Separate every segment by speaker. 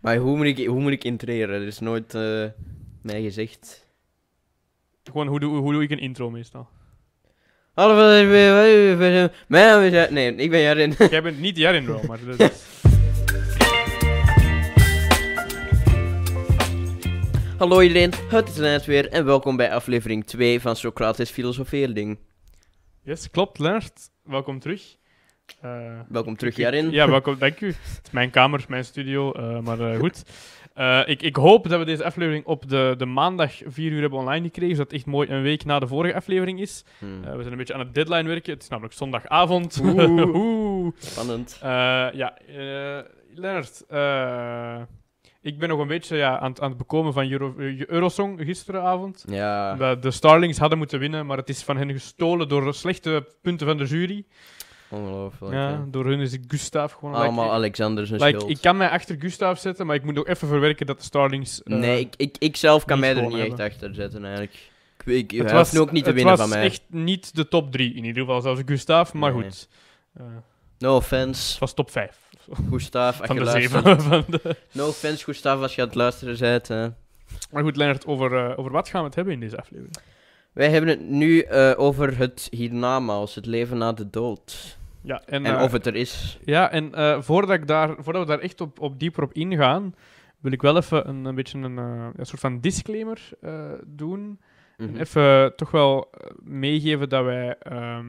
Speaker 1: Maar hoe moet ik, hoe moet ik intreren? Er is nooit uh, mij gezegd. Gewoon, hoe doe, hoe doe ik een intro meestal? Hallo, mijn naam is... Nee, ik ben Jarin. Jij bent niet Jarin, bro, maar dat is... Hallo iedereen, het is Lennart weer en welkom bij aflevering 2 van Socrates Filosofeerding.
Speaker 2: Yes, klopt Lennart. Welkom terug. Eh, welkom terug, Jarin. Ja, welkom, dank u. Het is mijn kamer, mijn studio, eh, maar eh, goed. ik, ik, hoop dat we deze aflevering op de, de maandag 4 uur hebben online gekregen, zodat het echt mooi een week na de vorige aflevering is. Hmm. we zijn een beetje aan het deadline werken. Het is namelijk zondagavond. Oeh. Spannend. ja, Lennart, ik ben nog een beetje ja, aan, aan het bekomen van Euro, Eurosong gisteravond.
Speaker 1: Ja.
Speaker 2: De Starlings hadden moeten winnen, maar het is van hen gestolen door slechte punten van de jury.
Speaker 1: Ongelooflijk. Ja,
Speaker 2: door hun is Gustav gewoon... Allemaal ah, like, Alexander zijn like, Ik kan mij achter Gustav zetten, maar ik moet nog even verwerken dat de Starlings... Eh, nee, ik, ik, ik zelf kan mij er niet echt
Speaker 1: achter zetten, eigenlijk. het was ook niet te winnen van mij. Het was
Speaker 2: echt niet de top 3 in ieder geval, zelfs Gustav, maar goed. Eh, no offense. Het was top 5. Gustav, van de zeven. No
Speaker 1: offense, Gustav, als je aan het luisteren bent.
Speaker 2: Maar goed, Leonard, over, uh, over wat gaan we het hebben in deze aflevering?
Speaker 1: Wij hebben het nu over het hiernamaals, het leven na de dood. Ja, en, en eh, of het er is.
Speaker 2: Ja, en eh, voordat, ik daar, voordat we daar echt op, op dieper op ingaan, wil ik wel even een, een beetje een, eh, soort van disclaimer doen. Mhm. even toch wel meegeven dat wij... Ehm,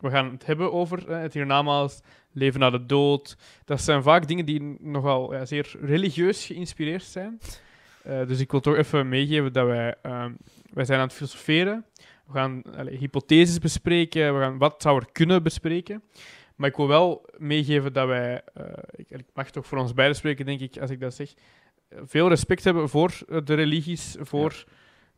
Speaker 2: we gaan het hebben over hè, het hiernamaals, leven na de dood. Dat zijn vaak dingen die nogal ja, zeer religieus geïnspireerd zijn. dus ik wil toch even meegeven dat wij, ehm, wij zijn aan het filosoferen we gaan allez, hypotheses bespreken, we gaan wat zou er kunnen bespreken. Maar ik wil wel meegeven dat wij, eh, ik, mag toch voor ons beiden spreken, denk ik, als ik dat zeg, veel respect hebben voor eh, de religies, voor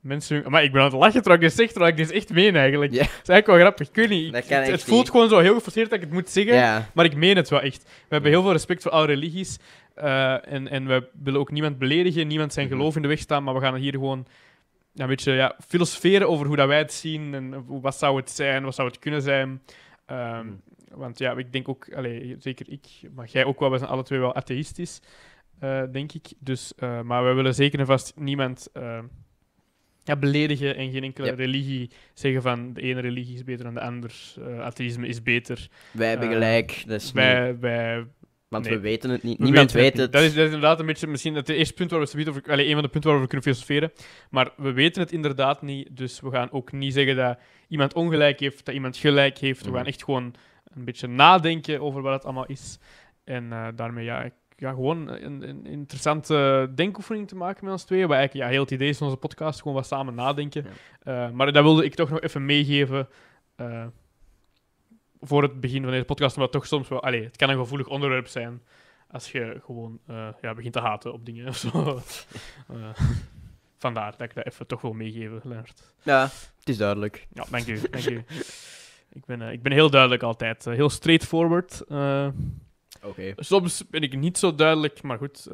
Speaker 2: mensen. Maar ik ben aan het lachen terwijl ik zeg terwijl ik dit echt meen eigenlijk. Ja. is eigenlijk wel grappig, ik weet niet. Ik, het, het voelt gewoon zo heel geforceerd dat ik het moet zeggen, ja. maar ik meen het wel echt. We hebben heel veel respect voor alle religies eh, en, en we willen ook niemand beledigen, niemand zijn mhm. geloof in de weg staan, maar we gaan hier gewoon een beetje ja, filosoferen over hoe dat wij het zien en wat zou het zijn, wat zou het kunnen zijn. Ehm, hmm. want ja, ik denk ook, allez, zeker ik, maar jij ook wel, we zijn alle twee wel atheïstisch, eh, denk ik. Dus, eh, maar we willen zeker en vast niemand uh, ja, beledigen en geen enkele religie zeggen van de ene religie is beter dan de ander, eh, atheïsme is beter. Wij hebben gelijk. Dat is wij, wij want nee. we weten het niet. Niemand weet het. Dat is, dat is, inderdaad een beetje misschien het eerste punt waar we over, allez, een van de punten waar we kunnen filosoferen. Maar we weten het inderdaad niet. Dus we gaan ook niet zeggen dat iemand ongelijk heeft, dat iemand gelijk heeft. We mm. gaan echt gewoon een beetje nadenken over wat het allemaal is. En eh, daarmee ja, ja, gewoon een, een, interessante denkoefening te maken met ons tweeën. Waar eigenlijk ja, heel het idee is van onze podcast gewoon wat samen nadenken. Eh, maar dat wilde ik toch nog even meegeven. Eh, voor het begin van deze podcast, maar toch soms wel. Allee, het kan een gevoelig onderwerp zijn als je gewoon eh, ja, begint te haten op dingen of zo. Eh, vandaar dat ik dat even toch wel meegeven, Leonard.
Speaker 1: Ja, het is duidelijk. Ja, dank u. Dank u.
Speaker 2: ik, ben, eh, ik ben heel duidelijk altijd. heel straightforward. Oké. Soms ben ik niet zo duidelijk, maar goed.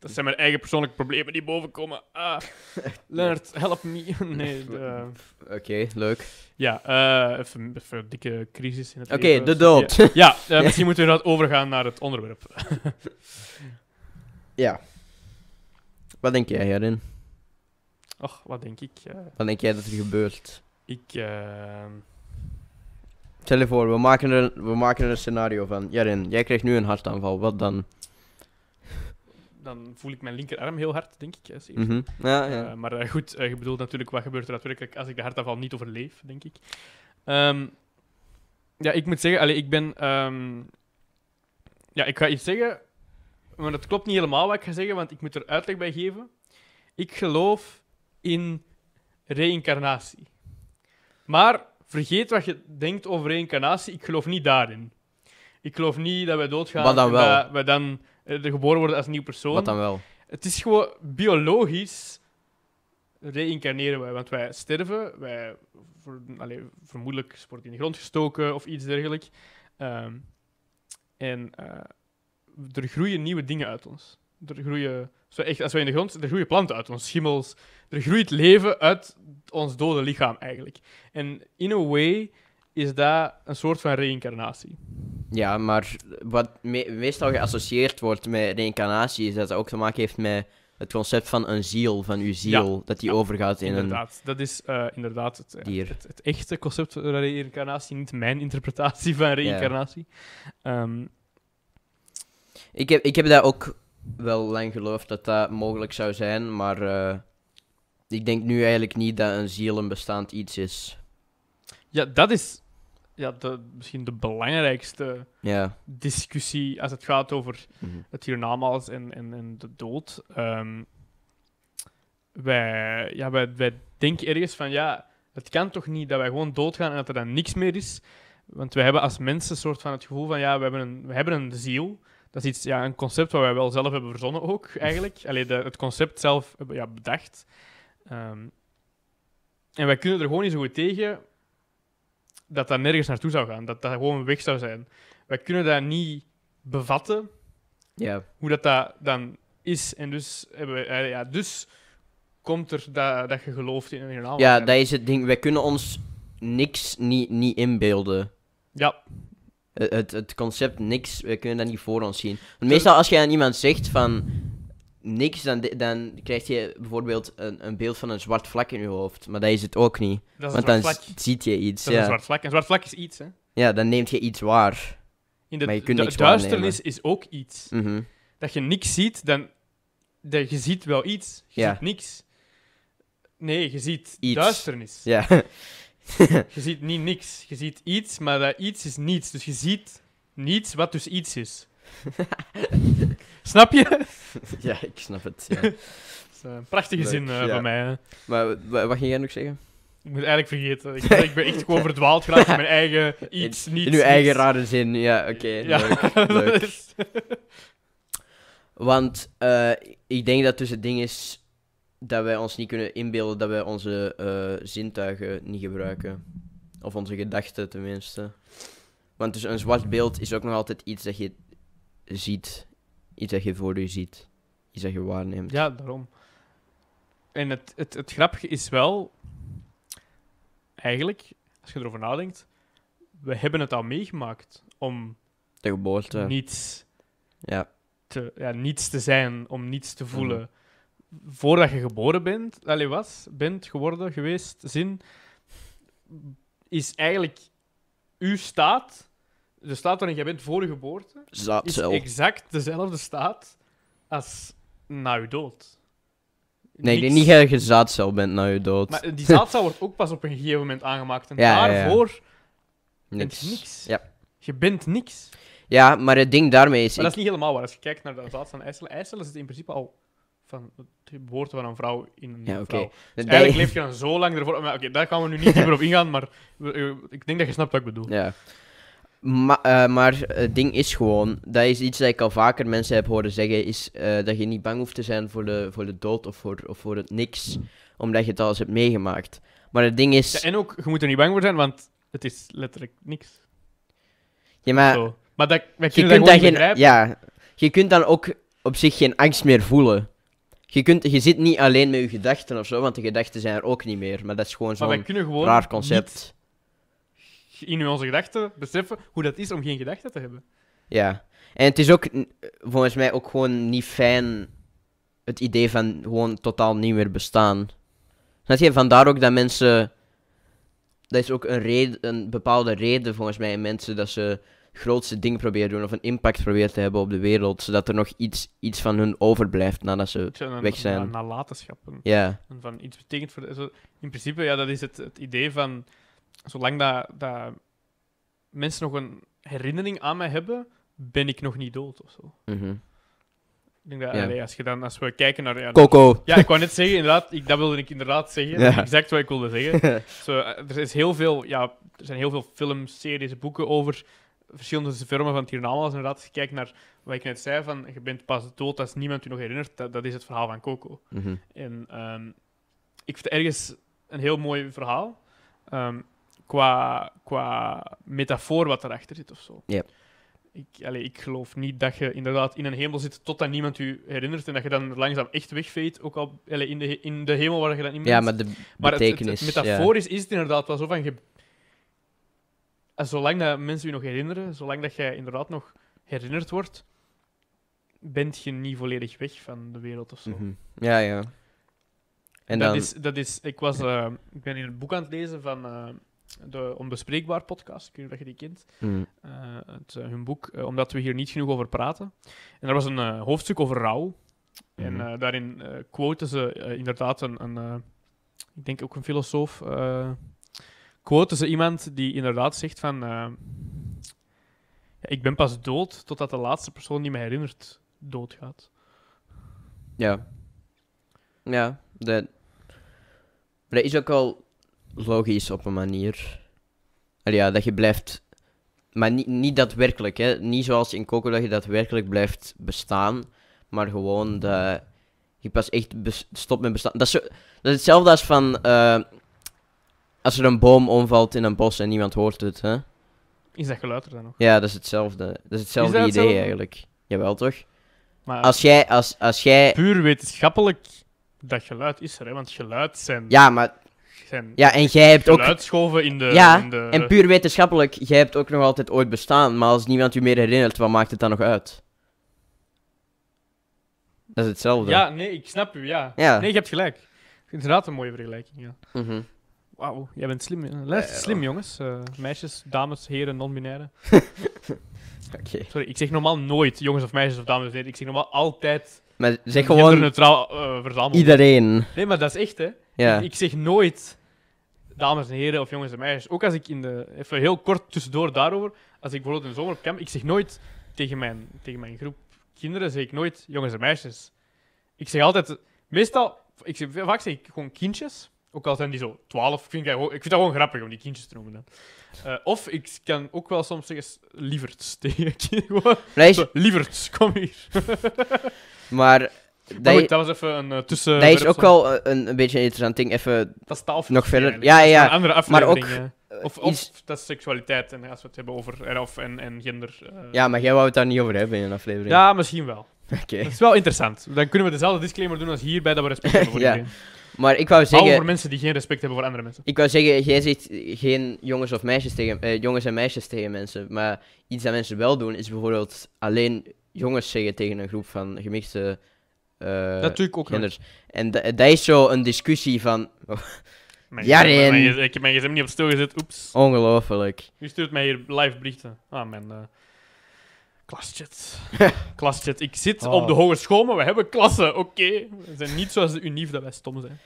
Speaker 2: Dat zijn mijn eigen persoonlijke problemen die bovenkomen. Ah, Leonard, help me. Nee,
Speaker 1: Oké, leuk. Ja,
Speaker 2: uh, even, een dikke crisis in het Oké, de dood. Ja, eh, misschien moeten we dat overgaan naar het onderwerp.
Speaker 1: ja. Wat denk jij hierin?
Speaker 2: Och, wat denk ik? Eh?
Speaker 1: Wat denk jij dat er gebeurt?
Speaker 2: Ik... Ehm,
Speaker 1: Stel je voor, we maken, er, we maken er een scenario van. Jarin, jij krijgt nu een hartaanval. Wat dan?
Speaker 2: dan voel ik mijn linkerarm heel hard, denk ik. Mhm. ja, ja. Eh, maar eh, goed, eh, je bedoelt natuurlijk wat gebeurt er daadwerkelijk als ik de hartaanval niet overleef, denk ik. Ehm, ja, ik moet zeggen, allee, ik ben. Ehm, ja, ik ga iets zeggen, maar dat klopt niet helemaal wat ik ga zeggen, want ik moet er uitleg bij geven. Ik geloof in reïncarnatie. Maar vergeet wat je denkt over reïncarnatie. Ik geloof niet daarin. Ik geloof niet dat wij doodgaan. Maar dat wij dan eh, er geboren worden als een nieuw persoon. Wat dan wel? Het is gewoon biologisch Reincarneren wij, want wij sterven, wij voor, allez, vermoedelijk wordt in de grond gestoken of iets dergelijks. Ehm, en eh, er groeien nieuwe dingen uit ons. Er groeien, echt, als wij in de grond er groeien planten uit ons, schimmels. Er groeit leven uit ons dode lichaam eigenlijk. En in a way is dat een soort van reïncarnatie.
Speaker 1: Ja, maar wat meestal geassocieerd wordt met reïncarnatie is dat het ook te maken heeft met het concept van een ziel, van uw ziel, dat die overgaat in inderdaad.
Speaker 2: een. Dat is eh, inderdaad eh, het, Het, echte concept van reïncarnatie, niet mijn interpretatie van reïncarnatie.
Speaker 1: Ehm, ik, heb, ik heb daar ook wel lang geloofd dat dat mogelijk zou zijn, maar eh, ik denk nu eigenlijk niet dat een ziel een bestaand iets is. Ja, dat is ja, misschien de
Speaker 2: belangrijkste ja. discussie als het gaat over mhm. het hiernamaals en, en, en de dood. Ehm, wij, ja, wij, wij denken ergens van ja, het kan toch niet dat wij gewoon doodgaan en dat er dan niks meer is. Want wij hebben als mensen een soort van het gevoel van ja, we hebben een, we hebben een ziel. Dat is iets, ja, een concept wat wij wel zelf hebben verzonnen ook, eigenlijk. Alleen het concept zelf ja, bedacht. Ehm, en wij kunnen er gewoon niet zo goed tegen dat dat nergens naartoe zou gaan. Dat dat gewoon weg zou zijn. Wij kunnen dat niet bevatten, ja. hoe dat, dat dan is. En dus, hebben eh, ja, dus komt er dat, dat je gelooft in een verhaal. Ja, dat
Speaker 1: is het ding. Wij kunnen ons niks niet, niet inbeelden. Ja. Het, het, concept niks, we kunnen dat niet voor ons zien. Want dus- meestal als je aan iemand zegt van niks, dan, dan krijg je bijvoorbeeld een, een beeld van een zwart vlak in je hoofd. Maar dat is het ook niet. een Want dan ziet je iets. ja. een zwart vlak. Een zwart vlak is iets, hè? Ja, dan neemt je iets waar. In de, maar je kunt duisternis is ook iets. Mhm.
Speaker 2: Dat je niks ziet, dan... Dat je ziet wel iets. Je ziet niks. Nee, je ziet iets. duisternis. Ja. je ziet niet niks. Je ziet iets, maar dat iets is niets. Dus je ziet niets wat dus iets is. Snap je?
Speaker 1: ja, ik snap het. Eh, prachtige zin eh, van mij. Hè. Maar wat ging jij nog zeggen?
Speaker 2: Ik moet eigenlijk vergeten. Ik, ben echt gewoon verdwaald geraakt in mijn eigen iets, niets. In uw eigen rare zin, ja, oké. Leuk, leuk.
Speaker 1: Want eh, ik denk dat dus het ding is dat wij ons niet kunnen inbeelden dat wij onze zintuigen niet gebruiken. Of onze gedachten tenminste. Want dus een zwart beeld is ook nog altijd iets dat je ziet iets dat je voor je ziet, iets dat je waarneemt.
Speaker 2: Ja, daarom. En het, het, het grappige is wel, eigenlijk, als je erover nadenkt, we hebben het al meegemaakt om de Niets, ja. Te, ja, niets te zijn, om niets te mhm. voelen. Voordat je geboren bent, allee, was, bent geworden, geweest, zin, is eigenlijk uw staat de staat waarin jij bent voor je geboorte is exact dezelfde staat als na je dood.
Speaker 1: Nee, ik denk niet dat je zaadcel bent na je dood. Maar die zaadcel
Speaker 2: wordt ook pas op een gegeven moment aangemaakt. En daarvoor
Speaker 1: bent je niks. Ja. Je bent niks. ja, maar het ding daarmee is... Maar dat is
Speaker 2: niet helemaal waar. Als je kijkt naar de zaad van eicellen, is het in principe al van het geboorte van een vrouw in een Ja, oké. vrouw. Dus eigenlijk leef je dan zo lang ervoor. Oké, daar gaan we nu niet meer op ingaan, maar eh, ik denk dat je snapt wat ik bedoel.
Speaker 1: Ja. Eh, maar het ding is gewoon, dat is iets dat ik al vaker mensen heb horen zeggen, is eh, dat je niet bang hoeft te zijn voor de, voor de dood of voor, of voor het niks, omdat je het alles hebt meegemaakt. Maar het ding is... Ja, en ook, je moet er niet bang voor zijn, want
Speaker 2: het is letterlijk niks.
Speaker 1: Ja, maar... Maar dat, we je kunt dat geen, Ja, je kunt dan ook op zich geen angst meer voelen. Je, kunt, je zit niet alleen met je gedachten of zo, want de gedachten zijn er ook niet meer. Maar dat is gewoon zo'n raar concept
Speaker 2: in onze gedachten beseffen hoe dat is om geen gedachten te hebben.
Speaker 1: Ja, en het is ook volgens mij ook gewoon niet fijn het idee van gewoon totaal niet meer bestaan. Snap je? Vandaar ook dat mensen. Dat is ook een, reden, een bepaalde reden volgens mij in mensen dat ze grootste ding proberen te doen of een impact proberen te hebben op de wereld, zodat er nog iets, iets van hun overblijft nadat ze weg zijn. nalatenschappen. Ja.
Speaker 2: Van iets betekent voor in principe, ja, dat is het, het idee van zolang dat, dat mensen nog een herinnering aan mij hebben, ben ik nog niet dood of zo. Mhm. Ik denk dat, als, je dan, als we kijken naar... Ja, Coco! ja, ik wou net zeggen, inderdaad, ik, dat wilde ik inderdaad zeggen. Exact wat ik wilde zeggen. Eh, er, is heel veel, ja, er zijn heel veel films, series, boeken over verschillende vormen van Tiranama's. inderdaad, als je kijkt naar wat ik net zei, van je bent pas dood als niemand je nog herinnert, dat, is het verhaal van Coco. Mhm. En ehm, ik vind ergens een heel mooi verhaal. Ehm, qua, qua metafoor wat erachter zit of zo. Ik, allee, ik geloof niet dat je inderdaad in een hemel zit totdat niemand je herinnert en dat je dan langzaam echt wegveet, ook al allee, in, de, in de hemel waar je dan niet meer Ja, maar de maar Het, het, metaforisch is het inderdaad wel zo van... Je, zolang dat mensen je nog herinneren, zolang dat jij inderdaad nog herinnerd wordt, bent je niet volledig weg van de wereld of zo. Mm -hmm.
Speaker 1: Ja, ja. En dat, dan... is,
Speaker 2: dat is... Ik, was, eh, ik ben in een boek aan het lezen van... Eh, de Onbespreekbaar podcast, ik weet niet of je die kent, hmm. eh, het, eh, hun boek, eh, omdat we hier niet genoeg over praten. En er was een hoofdstuk over rouw. En hmm. daarin quoten ze inderdaad een, een ik denk ook een filosoof, quoten ze iemand die inderdaad zegt van, ik ben pas dood totdat de laatste persoon die me herinnert doodgaat.
Speaker 1: Ja. Ja, dat... Maar dat is ook wel logisch op een manier. Al ja, dat je blijft. Maar niet, niet daadwerkelijk, hè? Niet zoals in Coco dat je daadwerkelijk blijft bestaan. Maar gewoon dat je pas echt stopt met bestaan. Dat is, zo, dat hetzelfde als van. Eh, als er een boom omvalt in een bos en niemand hoort het, hè? Is dat geluid er dan nog? Ja, dat is hetzelfde. Dat is hetzelfde idee eigenlijk. Jawel toch? Maar als jij. Als, als jij... Puur wetenschappelijk,
Speaker 2: dat geluid is er, hè? Want geluid zijn. Ja, maar ja, en jij hebt ook. Uitschoven in de. Ja, in de... en puur
Speaker 1: wetenschappelijk, jij hebt ook nog altijd ooit bestaan. Maar als niemand u meer herinnert, wat maakt het dan nog uit? Dat is hetzelfde. Ja,
Speaker 2: nee, ik snap u, ja. Nee, je hebt gelijk. Inderdaad, een mooie vergelijking. Ja. Mhm. Wauw, jij bent slim. Luister, slim jongens. Eh, meisjes, dames, heren, non-binaire. Sorry, ik zeg normaal nooit jongens of meisjes of dames. heren, ik zeg normaal altijd.
Speaker 1: Maar zeg gewoon. Neutraal uh, eh, Iedereen. Nee,
Speaker 2: maar dat is echt, hè? ik zeg nooit dames en heren of jongens en meisjes. Ook als ik in de. Even heel kort tussendoor daarover. Als ik bijvoorbeeld in de zomer op camp. Ik zeg nooit tegen mijn, tegen mijn groep kinderen, zeg ik nooit jongens en meisjes. Ik zeg altijd. Meestal. Ik zeg, vaak zeg ik gewoon kindjes. Ook al zijn die zo 12. Ik vind, dat, ik vind dat gewoon grappig om die kindjes te noemen. Uh, of ik kan ook wel soms zeggen lieverts tegen kinderen.
Speaker 1: Lieverts, kom hier. maar maar dat was even een uh, tussen. Dat is ook wel eh, een, een beetje een interessant ding. Even dat is taal nog verder. Ja, ja. andere maar ook, eh,
Speaker 2: of, of dat is seksualiteit en als we het hebben over erf en, en gender.
Speaker 1: Ja, maar jij wou het daar niet over hebben in een aflevering. Ja, misschien wel. Oké. Okay. Dat is
Speaker 2: wel interessant. Dan kunnen we dezelfde disclaimer doen als hierbij dat we respect hebben voor ja. iedereen. Maar ik wou zeggen... Al voor mensen die geen respect hebben voor andere mensen.
Speaker 1: Ik wou zeggen, jij zegt geen jongens, of meisjes, tegen, eh, jongens en meisjes tegen mensen. Maar iets dat mensen wel doen, is bijvoorbeeld alleen jongens zeggen tegen een groep van gemixte Natuurlijk eh, ook nog. En dat is zo een discussie van. ik heb
Speaker 2: mijn gezin niet op stil gezet, oeps.
Speaker 1: Ongelooflijk.
Speaker 2: U stuurt mij hier live berichten. Ah, mijn... Eh, klaschat. klaschat. Ik zit op oh. de hogeschool, maar we hebben klassen, oké. Okay. We zijn niet zoals de unief dat wij stom zijn.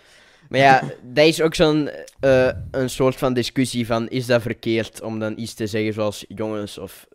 Speaker 1: Maar ja, daar is ook zo'n eh, een soort van discussie van... Is dat verkeerd om dan iets te zeggen zoals jongens of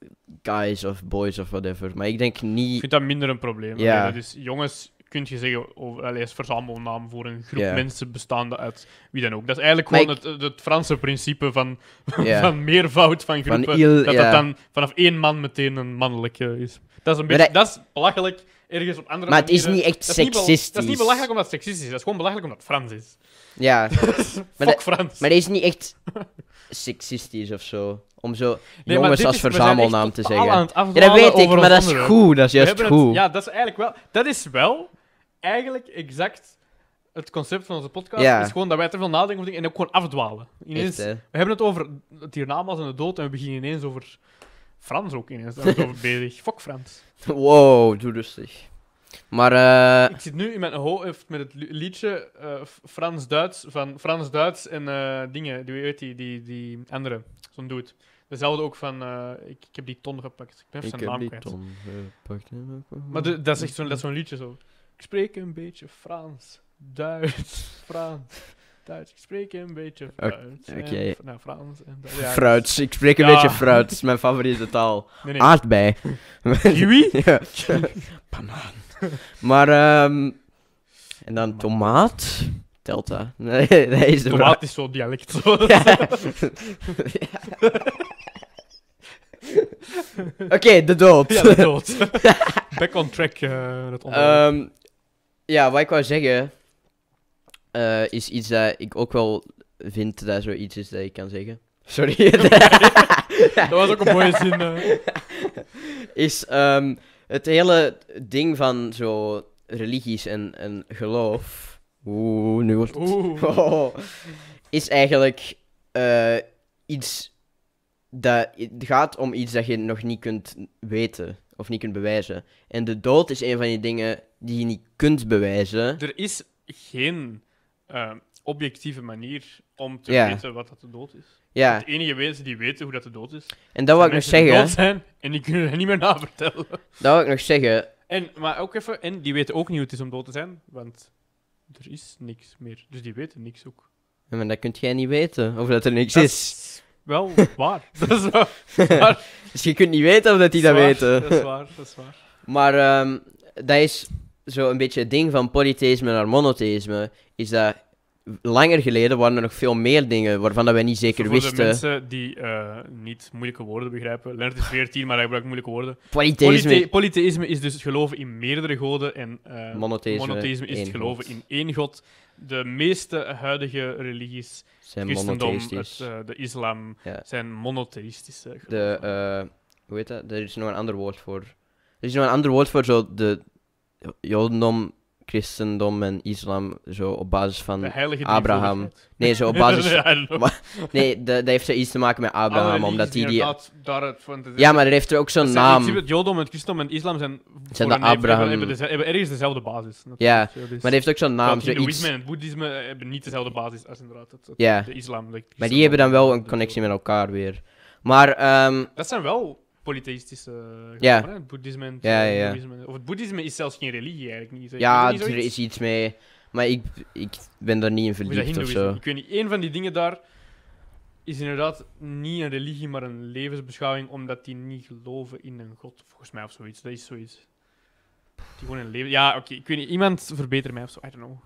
Speaker 1: guys of boys of whatever? Maar ik denk niet... Ik vind dat minder een probleem. Ja.
Speaker 2: dus jongens kun je zeggen, over, is verzamelnaam voor een groep mensen bestaande uit wie dan ook. Dat is eigenlijk gewoon het, het, Franse principe van, van meervoud van groepen. dat dat dan vanaf één man meteen een mannelijke is. Dat is, een beetje, dat... is belachelijk ergens op andere Maar het is niet echt seksistisch. dat is niet belachelijk omdat het seksistisch is. Dat is gewoon belachelijk omdat het Frans is. Ja. Fuck maar Frans. Maar het is niet echt
Speaker 1: seksistisch of zo. Om zo jongens als verzamelnaam te zeggen. Ja, dat weet ik, maar dat is goed. Dat is juist goed. ja,
Speaker 2: dat is eigenlijk wel... Dat is wel eigenlijk exact het concept van onze podcast. Ja. is gewoon dat wij te veel nadenken over dingen en ook gewoon afdwalen. Ineens, we hebben het over het hiernamaals en de dood en we beginnen ineens over Frans ook ineens. Daar over bezig. Fuck Frans.
Speaker 1: Wow, doe rustig. Maar, eh Ik
Speaker 2: zit nu in mijn hoofd met het liedje eh, Frans-Duits van Frans-Duits en uh, dingen, die weet die, die, die andere, zo'n doet. Dezelfde ook van, eh, ik, ik, heb die ton gepakt. Ik heb zijn naam Ton
Speaker 1: gepakt. Maar dat is echt zo'n
Speaker 2: liedje zo. Ik spreek een beetje Frans, Duits, Frans. Duits. Ik spreek een beetje Frans. Oké. Okay. Frans en nou, Duits. fruits. Ik spreek een beetje fruits. Mijn favoriete taal.
Speaker 1: Nee, nee. Aardbei. Kiwi? Banaan. maar, ehm en dan tomaat. Delta. Nee, dat is de Tomaat is zo'n dialect. ja. Oké, de dood. Ja, de dood. Back on track, uh, het um, ja, wat ik wou zeggen, eh, is iets dat ik ook wel vind dat zoiets is dat ik kan zeggen. Sorry. dat was ook een mooie zin. Eh. Is ehm, het hele ding van zo religies en, en geloof. Oeh, nu wordt het. Oh, is eigenlijk eh, iets dat het gaat om iets dat je nog niet kunt weten of niet kunt bewijzen. En de dood is een van die dingen die je niet kunt bewijzen.
Speaker 2: Er is geen ehm, objectieve manier om te weten wat dat de dood is. Ja. Het enige wezen die weten hoe dat de dood is. En dat wil ik nog zeggen. Die dood zijn en
Speaker 1: die kunnen er niet meer na vertellen.
Speaker 2: Dat wil ik nog zeggen. En, maar ook even, en die weten ook niet hoe het is om dood te zijn, want er is niks meer. Dus die weten niks ook.
Speaker 1: Ja, maar dat kunt jij niet weten, of dat er niks is
Speaker 2: wel waar. dat is dus je kunt niet weten of dat die dat, dat weten. Dat is waar, dat is waar.
Speaker 1: Maar ehm, dat is zo een beetje het ding van polytheïsme naar monotheïsme. Is dat langer geleden waren er nog veel meer dingen waarvan dat wij niet zeker wisten. Voor de
Speaker 2: mensen die eh, niet moeilijke woorden begrijpen. Leonard is tien, maar hij gebruikt moeilijke woorden. Polytheïsme. is dus het geloven in meerdere goden. En eh, monotheïsme, is het geloven in één God de meeste huidige religies, zijn christendom, het, uh, de islam, zijn monotheïstische
Speaker 1: geloven. De, uh, hoe heet dat? Er is nog een ander woord voor. Er is nog een ander woord voor zo de jodendom, christendom en islam zo op basis van Abraham. Nee, zo op basis. nee, dat, dat heeft zoiets te maken met Abraham, omdat die. die... Ja, maar er heeft er ook zo'n naam.
Speaker 2: Het en het Christendom en Islam zijn. Zijn de Abraham. Hebben, hebben ergens dezelfde basis. Ja, dus maar het heeft ook zo'n naam. iets... en Boeddhisme hebben niet dezelfde basis als inderdaad het, de islam. Maar die hebben
Speaker 1: dan wel een connectie met elkaar weer. Maar. Ehm, dat zijn wel
Speaker 2: polytheïstische ja. boeddhisme ja, ja, Of het boeddhisme is zelfs geen religie eigenlijk niet. Ja, er, is
Speaker 1: iets mee, maar ik, ik ben daar niet in verliefd of, zo. Ik
Speaker 2: weet niet, één van die dingen daar is inderdaad niet een religie, maar een levensbeschouwing, omdat die niet geloven in een god, volgens mij, of zoiets. Dat is zoiets. Die gewoon een leven... Ja, oké, ik weet niet, iemand verbeter mij of zo, I don't know.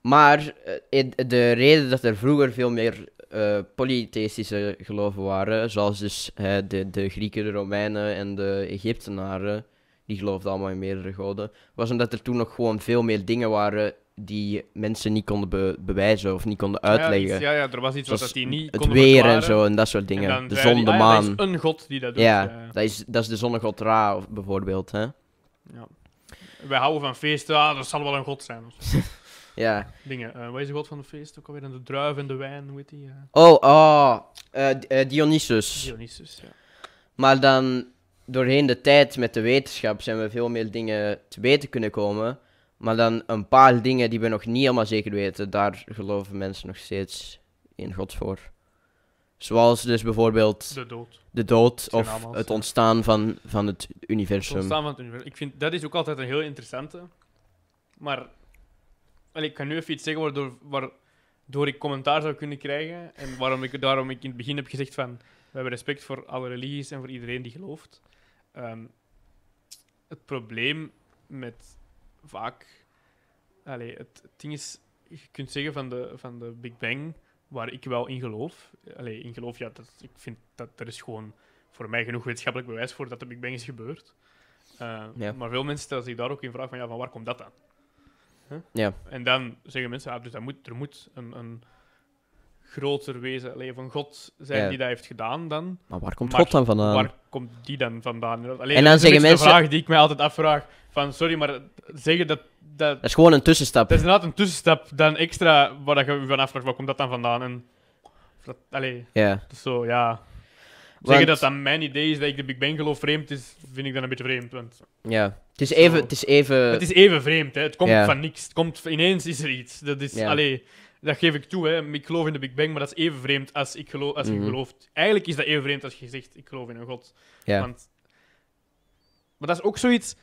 Speaker 1: Maar eh, de reden dat er vroeger veel meer uh, polytheïstische geloven waren, zoals dus de, de Grieken, de Romeinen en de Egyptenaren, die geloofden allemaal in meerdere goden, was omdat er toen nog gewoon veel meer dingen waren die mensen niet konden bewijzen of niet konden uitleggen. Ja, ja, er was iets wat dat die niet Het weer verklaren. en zo en dat soort dingen. De zon, de maan. Ah, dat is een god die dat doet. Ja, Dat, is, dat is de zonnegod Ra bijvoorbeeld. Hè? Ja.
Speaker 2: Wij houden van feesten, ah, dat zal wel een god zijn. Ja. Dingen. Uh, wat is God van de feest ook alweer? de druiven en de wijn, hoe heet die? Eh?
Speaker 1: Oh, oh. Dionysus. Dionysus, ja. Maar dan doorheen de tijd met de wetenschap zijn we veel meer dingen te weten kunnen komen. Maar dan een paar dingen die we nog niet helemaal zeker weten, daar geloven mensen nog steeds in God voor. Zoals dus bijvoorbeeld de dood, de dood of het ontstaan van, van het universum. Het ontstaan
Speaker 2: van het universum. Ik vind dat is ook altijd een heel interessante. Maar ik kan nu even iets zeggen waardoor, ik commentaar zou kunnen krijgen. En waarom ik, daarom ik in het begin heb gezegd van... We hebben respect voor alle religies en voor iedereen die gelooft. Ehm, het probleem met vaak... het, ding is... Je kunt zeggen van de, van de Big Bang, waar ik wel in geloof. Allee, in geloof, ja, dat, ik vind dat er is gewoon voor mij genoeg wetenschappelijk bewijs voor dat de Big Bang is gebeurd. Ehm, maar veel mensen stellen zich daar ook in vraag van, ja, van waar komt dat aan? Ja. En dan zeggen mensen, ah, dus dat moet, er moet een, een groter wezen leven van God zijn die dat heeft gedaan dan. Maar waar komt God dan vandaan? Waar komt die dan vandaan? Alleen, en dan zeggen mensen... de vraag die ik mij altijd afvraag. Van, sorry, maar zeggen dat, dat... Dat is gewoon een tussenstap. Dat is inderdaad een tussenstap dan extra waar je je van afvraagt, waar komt dat dan vandaan? En, dat, allee, ja. Dus zo, ja... Zeggen dat dat mijn idee is dat ik de Big Bang geloof vreemd is, vind ik dan een beetje vreemd. Want...
Speaker 1: Ja. Het is even... Het is even, het is even vreemd, hè. Het komt van
Speaker 2: niks. Het komt, ineens is er iets. Dat is... Allee, dat geef ik toe, hè. Ik geloof in de Big Bang, maar dat is even vreemd als, ik geloof, als je mhm. gelooft... Eigenlijk is dat even vreemd als je zegt, ik geloof in een god. Want... Maar dat is ook zoiets.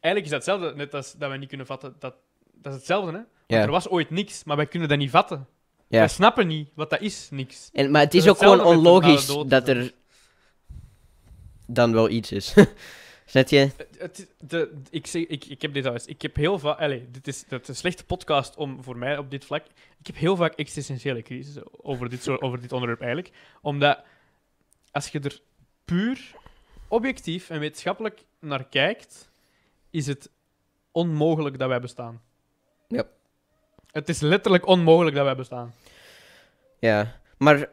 Speaker 2: Eigenlijk is dat hetzelfde, net als dat wij niet kunnen vatten. Dat, dat is hetzelfde, hè? er was ooit niks, maar wij kunnen dat niet vatten. Wij snappen niet wat dat
Speaker 1: is, niks. En, maar het is ook gewoon onlogisch dat er dan wel iets is. Zet je?
Speaker 2: Het, de, ik, zeg, ik, ik heb dit al eens. Ik heb heel vaak. dit is, dat is een slechte podcast om, voor mij op dit vlak. Ik heb heel vaak existentiële crisis over dit, soort, over dit onderwerp eigenlijk. Omdat als je er puur objectief en wetenschappelijk naar kijkt, is het onmogelijk dat wij bestaan. Ja. Het is letterlijk onmogelijk dat wij bestaan. Ja, maar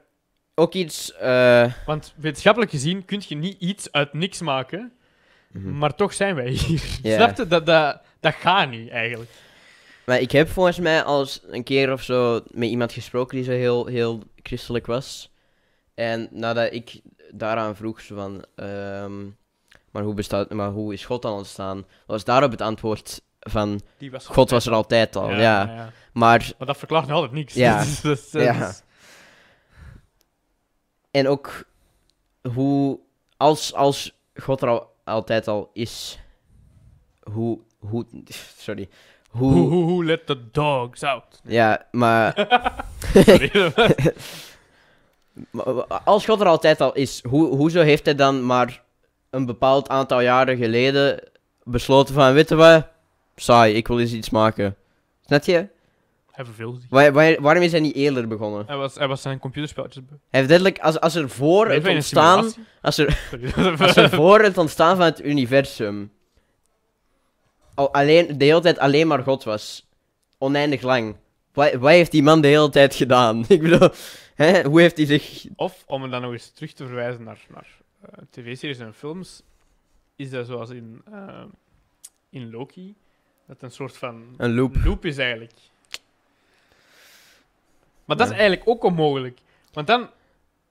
Speaker 2: ook iets. Eh, Want wetenschappelijk gezien kun je niet iets uit niks maken. Mhm. maar toch zijn wij hier. Yeah. Snap je? Dat, dat, dat gaat niet eigenlijk.
Speaker 1: Maar ik heb volgens mij als een keer of zo met iemand gesproken die zo heel, heel christelijk was. En nadat ik daaraan vroeg, van, ehm, maar, hoe bestaat, maar hoe is God dan ontstaan? Was daarop het antwoord van, God, was er altijd al, ja. Maar, dat verklaart nog altijd niks. Ja. dus. ja. En ook hoe, als, als God er al altijd al is. Hoe. hoe sorry. Hoe,
Speaker 2: hoe, let the dogs out.
Speaker 1: Ja, maar. als God er altijd al is, hoe, hoezo heeft hij dan maar een bepaald aantal jaren geleden besloten van, weten we, saai, ik wil eens iets maken. Snap je? Waar, waarom is hij niet eerder begonnen?
Speaker 2: Hij was, hij was zijn computerspelletjes Hij
Speaker 1: heeft letterlijk, als, als er voor het ontstaan... Als er, als er voor het ontstaan van het universum... alleen, de hele tijd alleen maar God was. Oneindig lang. Wat, heeft die man de hele tijd gedaan? Ik bedoel, hè, hoe heeft hij zich...
Speaker 2: Of, om het dan nog eens terug te verwijzen naar, naar eh, tv-series en films, is dat zoals in, eh, in Loki, dat een soort van... Een loop is eigenlijk. Maar dat is eigenlijk ook onmogelijk. Want dan,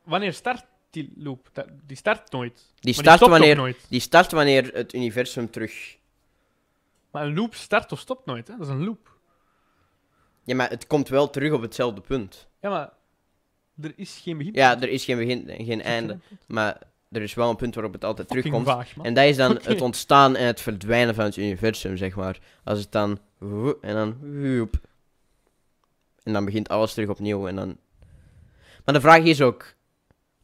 Speaker 2: wanneer start die loop? Die start nooit. Die start, wanneer, nooit.
Speaker 1: die start wanneer het universum terug.
Speaker 2: Maar een loop start of stopt nooit, hè? Dat
Speaker 1: is een loop. Ja, maar het komt wel terug op hetzelfde punt.
Speaker 2: Ja, maar er is geen begin. Ja,
Speaker 1: er is geen, begin, eh, en geen einde. Maar er is wel een punt waarop het altijd terugkomt. vaag, man. En dat is dan het ontstaan en het verdwijnen van het universum, zeg maar. Als het dan. En dan. En dan begint alles terug opnieuw. En dan... Maar de vraag is ook,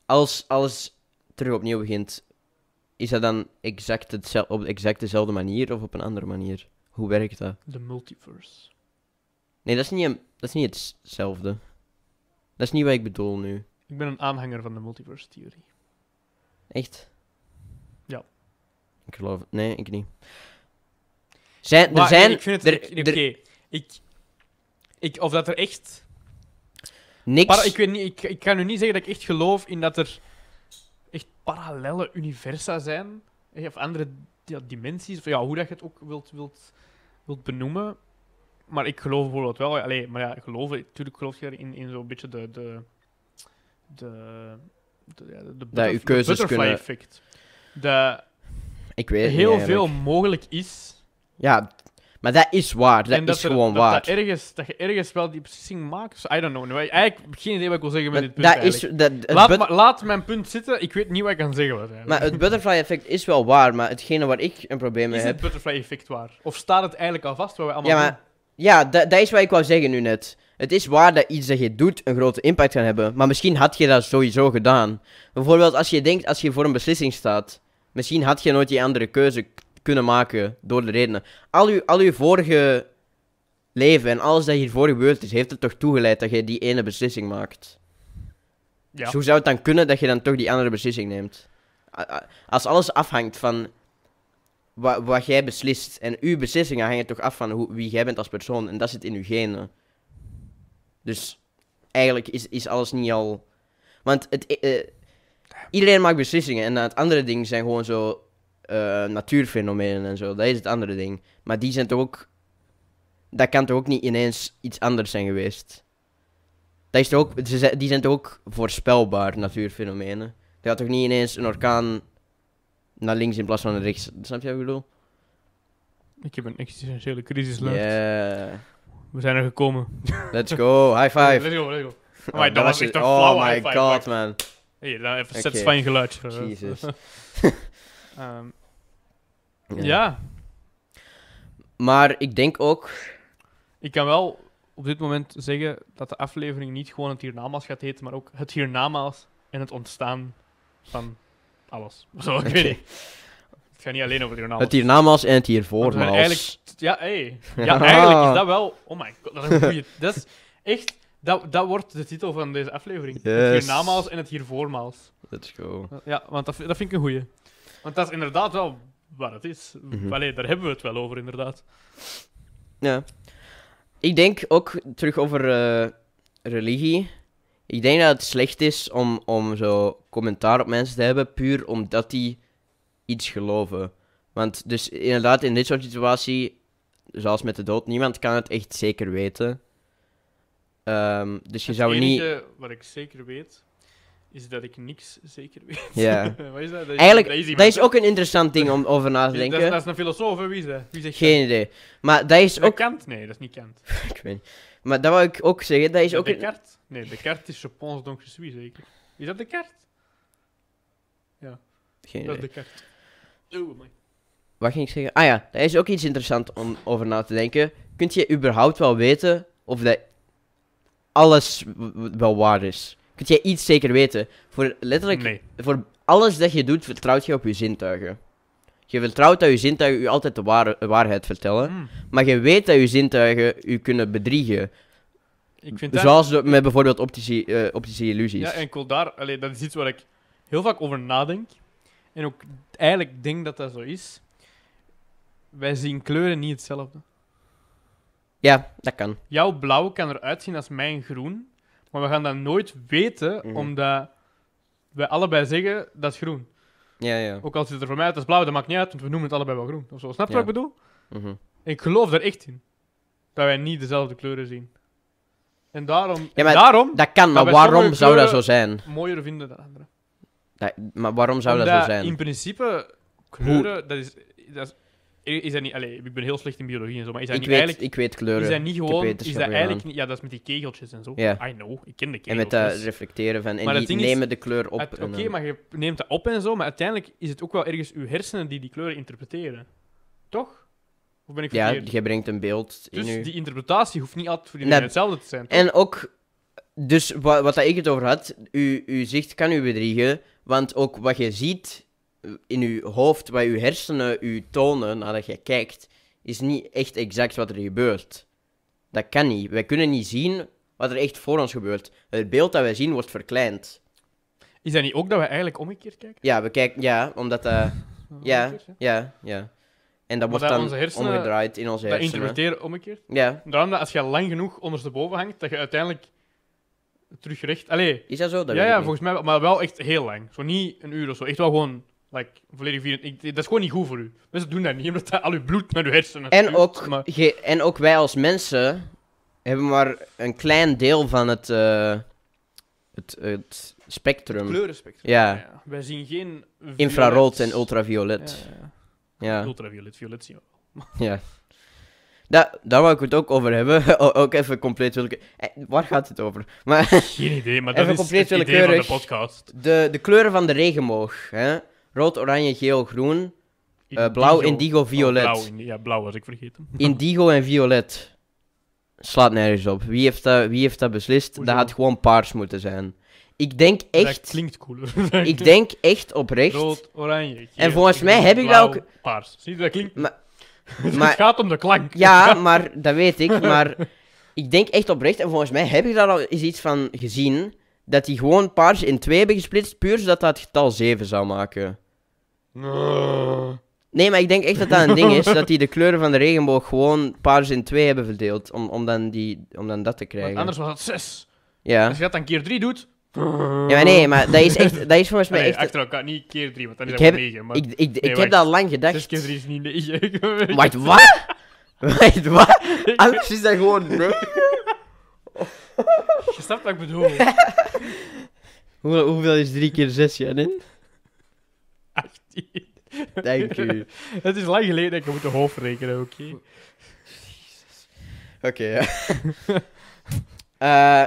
Speaker 1: als alles terug opnieuw begint, is dat dan exact hetzelfde, op exact dezelfde manier of op een andere manier? Hoe werkt dat? De
Speaker 2: multiverse.
Speaker 1: Nee, dat is, niet, dat is niet hetzelfde. Dat is niet wat ik bedoel nu.
Speaker 2: Ik ben een aanhanger van de multiverse-theorie. Echt? Ja.
Speaker 1: Ik geloof het. Nee, ik niet. Zijn, er zijn... Ik vind het...
Speaker 2: Oké, ik, ik, of dat er echt. Niks. Para, ik, weet niet, ik, ik kan nu niet zeggen dat ik echt geloof in dat er echt parallelle universa zijn. Eh, of andere ja, dimensies. Of ja, hoe dat je het ook wilt, wilt, wilt benoemen. Maar ik geloof bijvoorbeeld wel. Allee, maar ja, geloven, natuurlijk geloof je in, in zo'n beetje de. de, de de, ja, de, dat je keuzes butterfly kunnen... effect. Dat
Speaker 1: ik weet heel veel mogelijk is. Ja, maar dat is waar. Dat, is gewoon waar. Dat,
Speaker 2: ergens, dat je ergens wel die beslissing maakt. I don't know. Eigenlijk geen idee wat ik wil zeggen met
Speaker 1: dit punt. Dat is, laat,
Speaker 2: laat, mijn punt zitten. Ik weet niet wat ik kan zeggen. Wat, maar het
Speaker 1: butterfly effect is wel waar. Maar hetgene waar ik een probleem mee heb. Is
Speaker 2: het butterfly effect waar? Of staat het eigenlijk al vast wat we allemaal ja, maar,
Speaker 1: Ja, dat is wat ik wou zeggen nu net. Het is waar dat iets dat je doet een grote impact kan hebben. Maar misschien had je dat sowieso gedaan. Bijvoorbeeld als je denkt, als je voor een beslissing staat. Misschien had je nooit die andere keuze kunnen maken door de redenen. Al uw, al uw vorige leven en alles dat hiervoor gebeurd is, heeft er toch toegeleid dat je die ene beslissing maakt. Ja. Dus hoe zou het dan kunnen dat je dan toch die andere beslissing neemt? Als alles afhangt van wat, wat jij beslist en uw beslissingen hangen toch af van hoe, wie jij bent als persoon en dat zit in uw genen. Dus eigenlijk is, is alles niet al. Want het, eh, eh, iedereen maakt beslissingen en dat het andere ding zijn gewoon zo eh, natuurfenomenen en zo. Dat is het andere ding. Maar die zijn toch ook. Dat kan toch ook niet ineens iets anders zijn geweest? Dat is toch ook, die zijn toch ook voorspelbaar, natuurfenomenen? Dat had toch niet ineens een orkaan naar links in plaats van naar rechts? Snap je wat ik bedoel? Ik heb een existentiële crisis lucht. Yeah. We zijn er gekomen. Let's go, high five. let's go, let's go. Oh, my god, man. even satisfying geluid. Eh.
Speaker 2: Ehm,
Speaker 1: ja. Maar ik denk ook.
Speaker 2: Ik kan wel op dit moment zeggen dat de aflevering niet gewoon het hiernamaals gaat heten, maar ook het hiernamaals en het ontstaan van alles. Zo, ik weet niet. Het gaat niet alleen over het hiernamaals. Het hiernamaals en het hiervoormaals. Maar eigenlijk, ja, hey. ja, eigenlijk is dat wel... Oh my god, dat is een goeie... dat is echt... Dat, dat wordt de titel van deze aflevering. Het hiernamaals en het hiervoormaals. Let's go. Ja, want dat, dat vind ik een goeie. Want dat is inderdaad wel waar het is. Mm daar hebben we het wel over, inderdaad.
Speaker 1: Ja. Ik denk ook terug over eh, religie. Ik denk dat het slecht is om, om zo commentaar op mensen te hebben, puur omdat die iets geloven. Want dus inderdaad, in dit soort situatie, zoals met de dood, niemand kan het echt zeker weten. Ehm, dus je het zou niet.
Speaker 2: Wat ik zeker weet, is dat ik niks zeker weet. Ja. Wat is dat? Eigenlijk, dat is, ook een
Speaker 1: interessant ding om over na te denken. Dat is, dat is een filosoof, wie is dat? Wie zegt Geen idee. Maar dat is ook... Kant? Nee, dat is niet Kant. ik weet niet. Maar dat wou ik ook zeggen, dat is ook... Descartes? Een... Nee,
Speaker 2: Descartes is je pense donc je zeker. Is dat de kaart? Ja. Geen dat idee. is Descartes.
Speaker 1: Oh, man. Wat ging ik zeggen? Ah ja, dat is ook iets interessants om over na te denken. Kunt je überhaupt wel weten of dat alles wel waar is? Kun jij iets zeker weten? Voor letterlijk, voor alles dat je doet, vertrouwt je op je zintuigen. Je vertrouwt dat je zintuigen je altijd de waarheid vertellen. Hmm. Maar je weet dat je zintuigen je kunnen bedriegen. Ik vind Zoals met bijvoorbeeld optische, eh, optische illusies. Ja,
Speaker 2: enkel daar. Allee, dat is iets waar ik heel vaak over nadenk. En ook eigenlijk denk dat dat zo is. Wij zien kleuren niet hetzelfde.
Speaker 1: Ja, dat kan.
Speaker 2: Jouw blauw kan eruit zien als mijn groen. Maar we gaan dat nooit weten, mhm. omdat wij allebei zeggen dat is groen. Ja, ja. Ook al zit er voor mij uit als blauw, dat maakt niet uit, want we noemen het allebei wel groen. Of zo. Snap je wat ik bedoel? Mm -hmm. Ik geloof er echt in. Dat wij niet dezelfde kleuren zien. En daarom...
Speaker 1: Ja, maar daarom dat kan, maar waarom zou dat zo zijn?
Speaker 2: Mooier vinden dan anderen.
Speaker 1: maar waarom zou dat zo zijn? In
Speaker 2: principe, kleuren, dat is, dat is is dat niet, allez, ik ben heel slecht in biologie en zo, maar is dat ik niet weet, eigenlijk... Ik weet kleuren. Is dat niet gewoon... Is dat eigenlijk niet, ja, dat is met die kegeltjes en zo. I know, ik ken de kegeltjes. En eh, met dat reflecteren van... En die nemen de kleur op. Oké, maar je neemt dat op en zo, maar uiteindelijk is het ook wel ergens uw hersenen die die kleuren interpreteren. Toch? Of ben ik verkeerd? Ja, je brengt een beeld in Dus die interpretatie hoeft niet altijd voor mensen nou, hetzelfde te zijn.
Speaker 1: En ook... Dus wat, wat ik het over had, uw, uw zicht kan u bedriegen, want ook wat je ziet in je hoofd, wat je hersenen u tonen nadat je kijkt, is niet echt exact wat er gebeurt. Dat kan niet. Wij kunnen niet zien wat er echt voor ons gebeurt. Het beeld dat wij zien wordt verkleind.
Speaker 2: Is dat niet ook dat we eigenlijk omgekeerd kijken?
Speaker 1: Ja, we kijken, ja, omdat dat. Eh, ja, ja, ja. En dat wordt dan omgedraaid in onze hersenen. Dat interpreteren omgekeerd. Ja.
Speaker 2: Daarom dat als je lang genoeg ondersteboven hangt, dat je uiteindelijk terugricht. Allee. Is dat zo? Dat ja, ja volgens mij, maar wel echt heel lang. Zo niet een uur of zo. Echt wel gewoon Like, volledig Ik, dat is gewoon niet goed voor u. Mensen doen dat niet, omdat al uw bloed naar uw hersenen en
Speaker 1: ook, En ook wij als mensen hebben maar een klein deel van het, eh, het, het spectrum. Het kleurenspectrum. Ja.
Speaker 2: Wij zien geen... Infrarood en ultraviolet. Ja, ja. ja. Ultraviolet, violet zien
Speaker 1: we Ja. Daar daar wou ik het ook over hebben. ook even compleet wil ik. Eh, waar gaat het over? Maar, geen idee, maar dat is het idee van de podcast. De, de kleuren van de regenboog. Hè? rood, oranje, geel, groen. Eh, blauw, indigo, oh, violet. blauw,
Speaker 2: ja, blauw was ik vergeten.
Speaker 1: indigo en violet. Slaat nergens op. Wie heeft dat, wie heeft dat beslist? Dat had gewoon paars moeten zijn. Ik denk echt. Dat klinkt cooler. ik denk echt oprecht. Rood, oranje. Geel, en volgens mij heb ik daar ook.
Speaker 2: Paars. Zie je, dat klinkt. het gaat
Speaker 1: om de klank. Ja, maar dat weet ik. Maar ik denk echt oprecht. En volgens mij heb ik daar al eens iets van gezien. Dat die gewoon paars in twee hebben gesplitst. Puur zodat dat het getal 7 zou maken. Nee, maar ik denk echt dat dat een ding is. Dat die de kleuren van de regenboog gewoon paars in twee hebben verdeeld. Om, om, dan, die, om dan dat te krijgen. Want anders was dat zes. Ja. Als
Speaker 2: je dat dan keer drie doet. Ja, maar nee, maar dat is, echt, dat is volgens mij echt... achter elkaar, niet keer drie, want dan is ik dat heb, Ik, ik, ik, ik heb dat al lang
Speaker 1: gedacht. Zes keer drie is niet negen. Wacht, wat? Wacht, wat? Anders is dat gewoon Je
Speaker 2: snapt wat ik bedoel.
Speaker 1: Hoe, hoeveel is drie keer zes, Janin? 18. Dank u.
Speaker 2: Het is lang geleden dat ik moet de hoofd rekenen, oké? Okay?
Speaker 1: Oké, ja. Eh,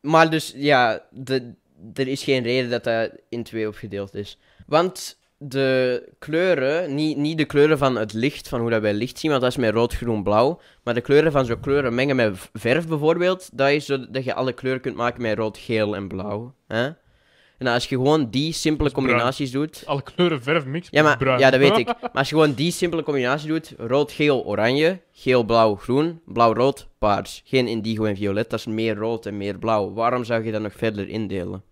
Speaker 1: maar dus, ja, de, er is geen reden dat dat in twee opgedeeld is. Want de kleuren, niet, niet de kleuren van het licht, van hoe dat wij licht zien, want dat is met rood, groen, blauw. Maar de kleuren van zo'n kleuren mengen met verf bijvoorbeeld, dat is zo je alle kleuren kunt maken met rood, geel en blauw. Hè? En als je gewoon die simpele combinaties doet.
Speaker 2: Alle kleuren verf mix. Ja, bruin. ja, dat weet ik. Maar
Speaker 1: als je gewoon die simpele combinatie doet: rood, geel, oranje, geel, blauw, groen, blauw, rood, paars. Geen indigo en violet, dat is meer rood en meer blauw. Waarom zou je dat nog verder indelen?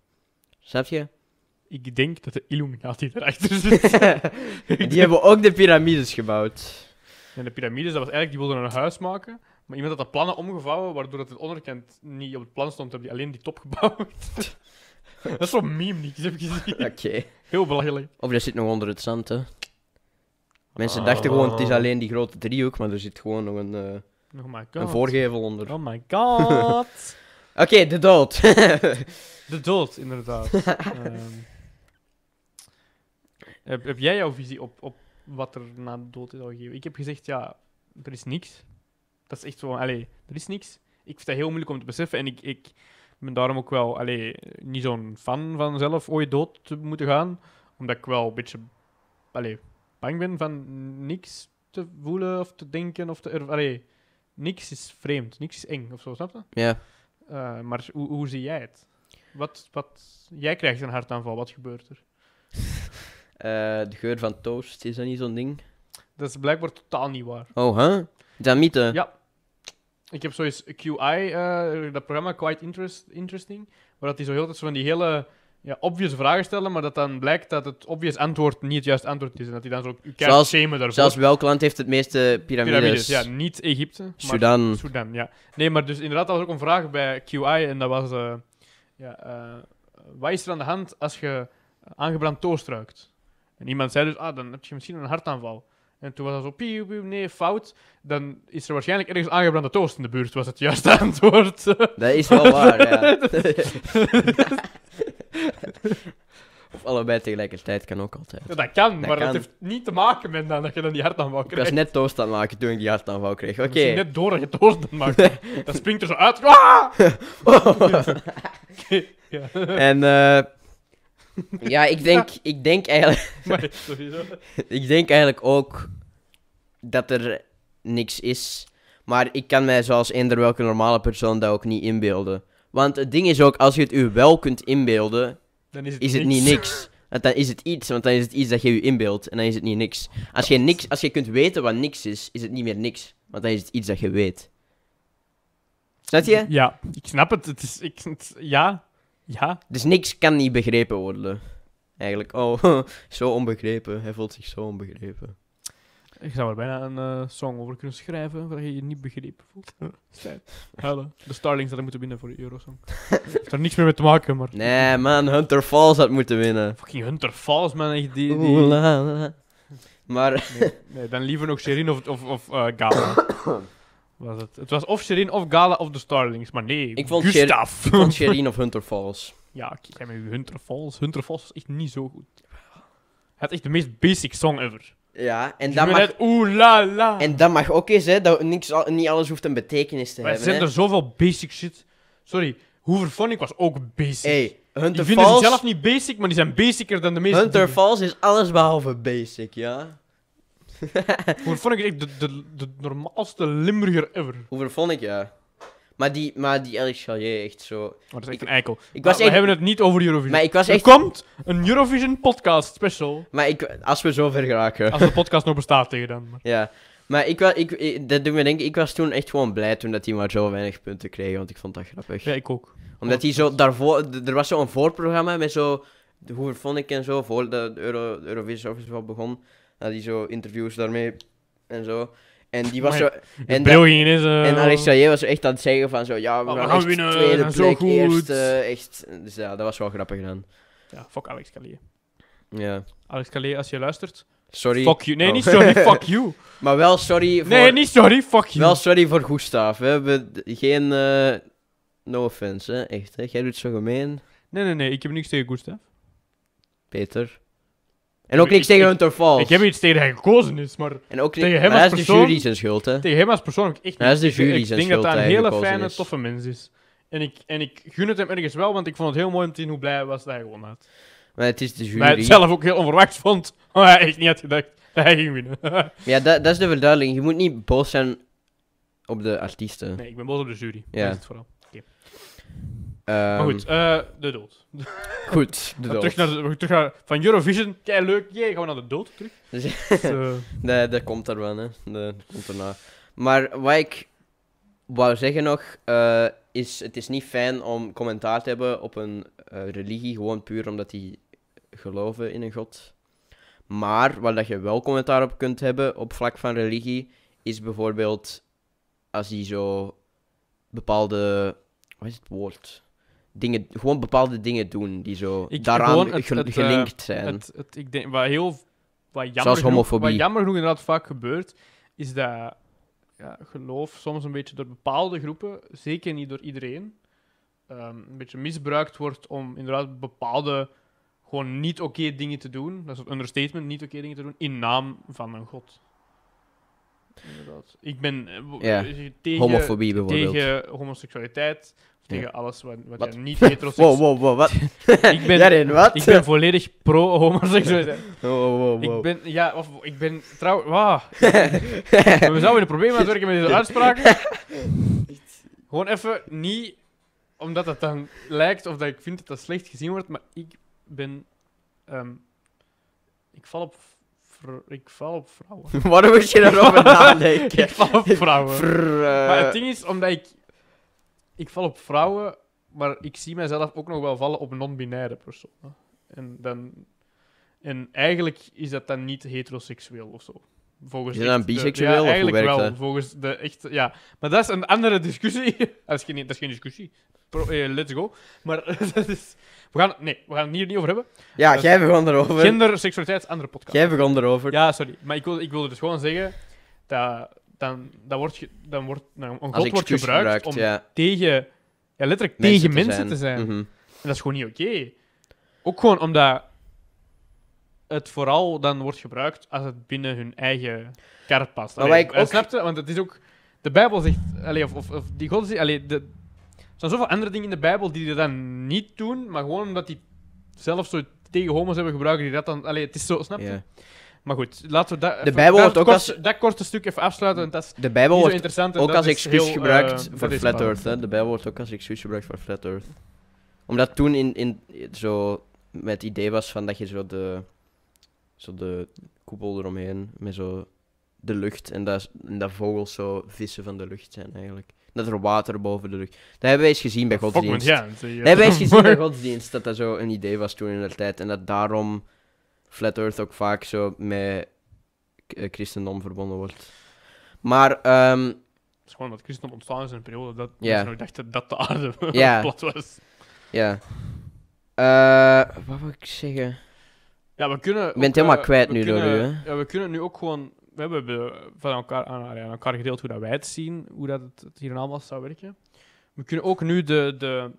Speaker 1: Snap je? Ik denk dat de Illuminati erachter zit. die hebben ook de piramides gebouwd.
Speaker 2: En de piramides, dat was eigenlijk, die wilden een huis maken. Maar iemand had de plannen omgevouwen, waardoor het onderkant niet op het plan stond, hebben die alleen die top gebouwd.
Speaker 1: Dat is zo'n meme die ik heb gezien. Oké. Heel belachelijk. Of dat zit nog onder het zand, hè. Mensen ah. dachten gewoon, het is alleen die grote driehoek, maar er zit gewoon nog een, eh, Oh my god. een voorgevel onder. Oh my god. Oké, de dood. De dood, inderdaad. Ehm,
Speaker 2: heb, jij jouw visie op, op wat er na de dood is al gegeven? Ik heb gezegd, ja, er is niks. Dat is echt zo, allee, er is niks. Ik vind dat heel moeilijk om te beseffen. En ik, ik, ben daarom ook wel allee, niet zo'n fan van zelf ooit dood te moeten gaan. Omdat ik wel een beetje allee, bang ben van niks te voelen of te denken. Of te, allee, niks is vreemd, niks is eng of zo, snap je? Ja. Eh, maar hoe, hoe zie jij het? Wat, wat, jij krijgt een hartaanval, wat gebeurt er?
Speaker 1: Eh, de geur van toast,
Speaker 2: is dat niet zo'n ding? Dat is blijkbaar totaal niet waar.
Speaker 1: Oh, hè? Huh? Is dat mythe? Ja.
Speaker 2: Ik heb zoiets QI, eh, dat programma Quite interest, Interesting, waar dat die zo heel tijd zo van die hele ja, obvious vragen stellen, maar dat dan blijkt dat het obvious antwoord niet het juiste antwoord is. En dat die dan zo kan shamen daarvoor. Zelfs
Speaker 1: welk land heeft het meeste piramides? ja, niet Egypte, maar Sudan.
Speaker 2: Sudan ja. Nee, maar dus inderdaad, dat was ook een vraag bij QI en dat was... Eh, ja, eh, wat is er aan de hand als je aangebrand toast ruikt? En iemand zei dus, ah, dan heb je misschien een hartaanval. En toen was dat zo, piep, piep, nee, fout. Dan is er waarschijnlijk ergens aangebrande toast in de buurt, was het juiste antwoord. Dat is wel waar, ja.
Speaker 1: Of allebei tegelijkertijd kan ook altijd. dat kan, maar dat heeft niet
Speaker 2: te maken met dat je dan die hartaanval krijgt. Ik was
Speaker 1: net toast aan het maken toen ik die hartaanval kreeg. Oké. Okay. net door dat je toast
Speaker 2: aan maakt. dat springt er zo uit. Oh. En...
Speaker 1: eh. Ja, ik denk, ik denk eigenlijk... Maar, sowieso. ik denk eigenlijk ook dat er niks is. Maar ik kan mij zoals eender welke normale persoon dat ook niet inbeelden. Want het ding is ook, als je het u wel kunt inbeelden, dan is het, is het niet niks. Want dan is het iets, want dan is het iets dat je u inbeeldt en dan is het niet niks. Als je, niks, als je kunt weten wat niks is, is het niet meer niks. Want dan is het iets dat je weet.
Speaker 2: Snap je? Ja, ik snap het. ik, het ja,
Speaker 1: ja? Dus niks kan niet begrepen worden. Eigenlijk, oh, zo onbegrepen. Hij voelt zich zo onbegrepen.
Speaker 2: Ik zou er bijna een eh, song over kunnen schrijven waar je je niet begrepen voelt. Hallo. De Starlings hadden moeten winnen voor de Eurosong. Heeft er niks meer mee te maken, maar... Nee,
Speaker 1: man. Hunter Falls had moeten winnen.
Speaker 2: Fucking Hunter Falls, man. Echt die... die... Oeh, la, la. Maar... Nee, dan liever nog Sherin of, of, of uh, was het. Het was of Sherin of Gala of de Starlings, maar nee, ik vond Gustav. ik vond of Hunter Falls. Ja, kijk maar Hunter Falls. Hunter Falls was echt niet zo goed. Het is echt de meest basic song ever.
Speaker 1: Ja, en dat mag... la, la. En dat mag ook eens, hè, dat niks, niet alles hoeft een betekenis te hebben. Er zijn er
Speaker 2: zoveel basic shit. Sorry, Hooverphonic was ook basic. Hey, Hunter Falls... vind vinden zelf niet basic, maar die zijn basicer dan de meeste Hunter Falls is alles behalve basic, ja.
Speaker 1: Hoe vond ik echt de, de, de normaalste Limburger ever. Hoe vond ik, ja. Maar die, maar die echt zo... Maar dat is echt ik, een eikel. we hebben het niet over Eurovision. Maar ik was echt... Er komt een Eurovision podcast special. Maar ik, als we zo ver geraken. Als de podcast nog bestaat tegen dan. Ja. Maar ik, was, ik, dat doet me denken, ik was toen echt gewoon blij toen dat hij maar zo weinig punten kreeg, want ik vond dat grappig. Ja, ik ook. Omdat hij zo daarvoor, er was zo'n voorprogramma met zo, hoe vond ik en zo, voor de Euro, Eurovision Office begon had hij zo interviews daarmee en zo. En die was zo. En, dat, is, eh, en Alex was echt aan het zeggen van zo, ja, we oh, gaan, winnen, tweede plek, echt. Dus ja, dat was wel grappig dan. Ja, fuck Alex Calier. Ja.
Speaker 2: Alex Calier, als je luistert.
Speaker 1: Sorry. Fuck you. Nee, niet oh. sorry, fuck you. maar wel sorry voor... Nee, niet sorry, fuck you. Wel sorry voor Gustav. We hebben geen... Eh, no offense, hè. Echt, hè. Jij doet zo gemeen.
Speaker 2: Nee, nee, nee. Ik heb niks tegen Gustav.
Speaker 1: Peter. En ook niks tegen Hunter Falls. Ik heb iets
Speaker 2: tegen hem gekozen is, dus, maar, en ook tegen hem als is de jury zijn schuld, hè? Tegen hem als persoon echt niet. is de jury zijn schuld. Ik denk dat hij een hele fijne, toffe mens is. En ik, en ik gun het hem ergens wel, want ik vond het heel mooi om te zien hoe blij hij was dat hij gewonnen had.
Speaker 1: Maar het is de jury. Maar hij het zelf
Speaker 2: ook heel onverwacht vond, maar hij echt niet had gedacht dat hij ging winnen.
Speaker 1: ja, dat, dat is de verduidelijking. Je moet niet boos zijn op de artiesten. Nee, ik ben boos op de jury. Ja. vooral maar goed,
Speaker 2: ehm, eh, de dood. Goed, de dood. Terug naar, de- terug naar van Eurovision,
Speaker 1: kei leuk, jee, gaan we naar de dood terug. Dus-, dus eh, Nee, dat komt er wel, hè. Dat komt erna. Maar wat ik wou zeggen nog, eh, is het is niet fijn om commentaar te hebben op een religie, gewoon puur omdat die geloven in een god. Maar waar dat je wel commentaar op kunt hebben op vlak van religie, is bijvoorbeeld als die zo bepaalde, wat is het woord? dingen, gewoon bepaalde dingen doen die zo daaraan eh, gelinkt zijn.
Speaker 2: ik denk, wat heel wat jammer, genoeg, wat jammer inderdaad vaak gebeurt, is dat ja, geloof soms een beetje door bepaalde groepen, zeker niet door iedereen, ehm, een beetje misbruikt wordt om inderdaad bepaalde gewoon niet oké dingen te doen, dat is een understatement, niet oké dingen te doen, in naam van een god. Inderdaad. Ik ben eh, eh, tegen, Homofobie tegen homoseksualiteit, tegen alles wat, wat, niet heteroseksueel... is wat? ik, ben, wat? ik ben volledig pro-homoseksualiteit. Ik ben, ja, ik ben trouw... we zouden een probleem aan het werken met deze uitspraken. Gewoon even niet omdat het dan lijkt of dat ik vind dat dat slecht gezien wordt, maar ik ben... Ehm, ik val op ik val op vrouwen. Waarom moet je daarover nadenken? ik val op vrouwen. Eh, maar het ding is, omdat ik... Ik val op vrouwen, maar ik zie mijzelf ook nog wel vallen op non-binaire personen. En, dan, en eigenlijk is dat dan niet heteroseksueel of zo. Volgens is dan biseksueel? De, ja, eigenlijk wel. Volgens de echt, ja. Maar dat is een andere discussie. dat, is geen, dat is geen discussie. Eh, let's go. Maar We gaan, nee, we gaan het hier niet over hebben. Ja, dus, jij begon erover. Gender, seksualiteit, andere podcast. Jij
Speaker 1: begon erover. Ja, sorry.
Speaker 2: Maar ik, wilde ik wilde dus gewoon zeggen dat, dan, dat wordt, dan wordt, nou, een god wordt gebruikt, om tegen, ja, letterlijk mensen tegen mensen te zijn. Mhm. En dat is gewoon niet oké. Ook gewoon omdat het vooral dan wordt gebruikt als het binnen hun eigen kerk past. Allee, maar ik eh, ook... want het is ook... De Bijbel zegt... Allee, of, of, die god Allee, de, er zijn zoveel andere dingen in de Bijbel die dat dan niet doen, maar gewoon omdat die zelf zo tegen homo's hebben gebruikt, die dat dan... Allee, het is zo, snap je? Maar goed, laten we dat... De Bijbel wordt ook als... Dat korte stuk even afsluiten, dat is De Bijbel wordt interessant, ook als excuus gebruikt eh, voor Flat Earth. De
Speaker 1: Bijbel wordt ook als excuus gebruikt voor Flat Earth. Omdat toen in, in zo... Met het idee was van dat je zo de zo de koepel eromheen met zo de lucht. En dat, en dat vogels zo vissen van de lucht zijn eigenlijk. Dat er water boven de lucht. Dat hebben wij eens gezien bij ah, godsdienst. Ja, eh, dat hebben wij eens gezien bij godsdienst dat dat zo een idee was toen in de tijd. En dat daarom Flat Earth ook vaak zo met eh, christendom verbonden wordt. Maar. Ehm, het is gewoon dat christendom ontstaan is
Speaker 2: in een periode dat yeah. mensen nog dachten dat de aarde plat was.
Speaker 1: Ja. Eh, wat wil ik zeggen?
Speaker 2: Ja, we kunnen. Je bent helemaal eh, kwijt nu door u, hè? Ja, we kunnen nu ook gewoon. We hebben van elkaar, aan, elkaar gedeeld hoe dat wij het zien, hoe dat het, hier allemaal zou werken. We kunnen ook nu de, de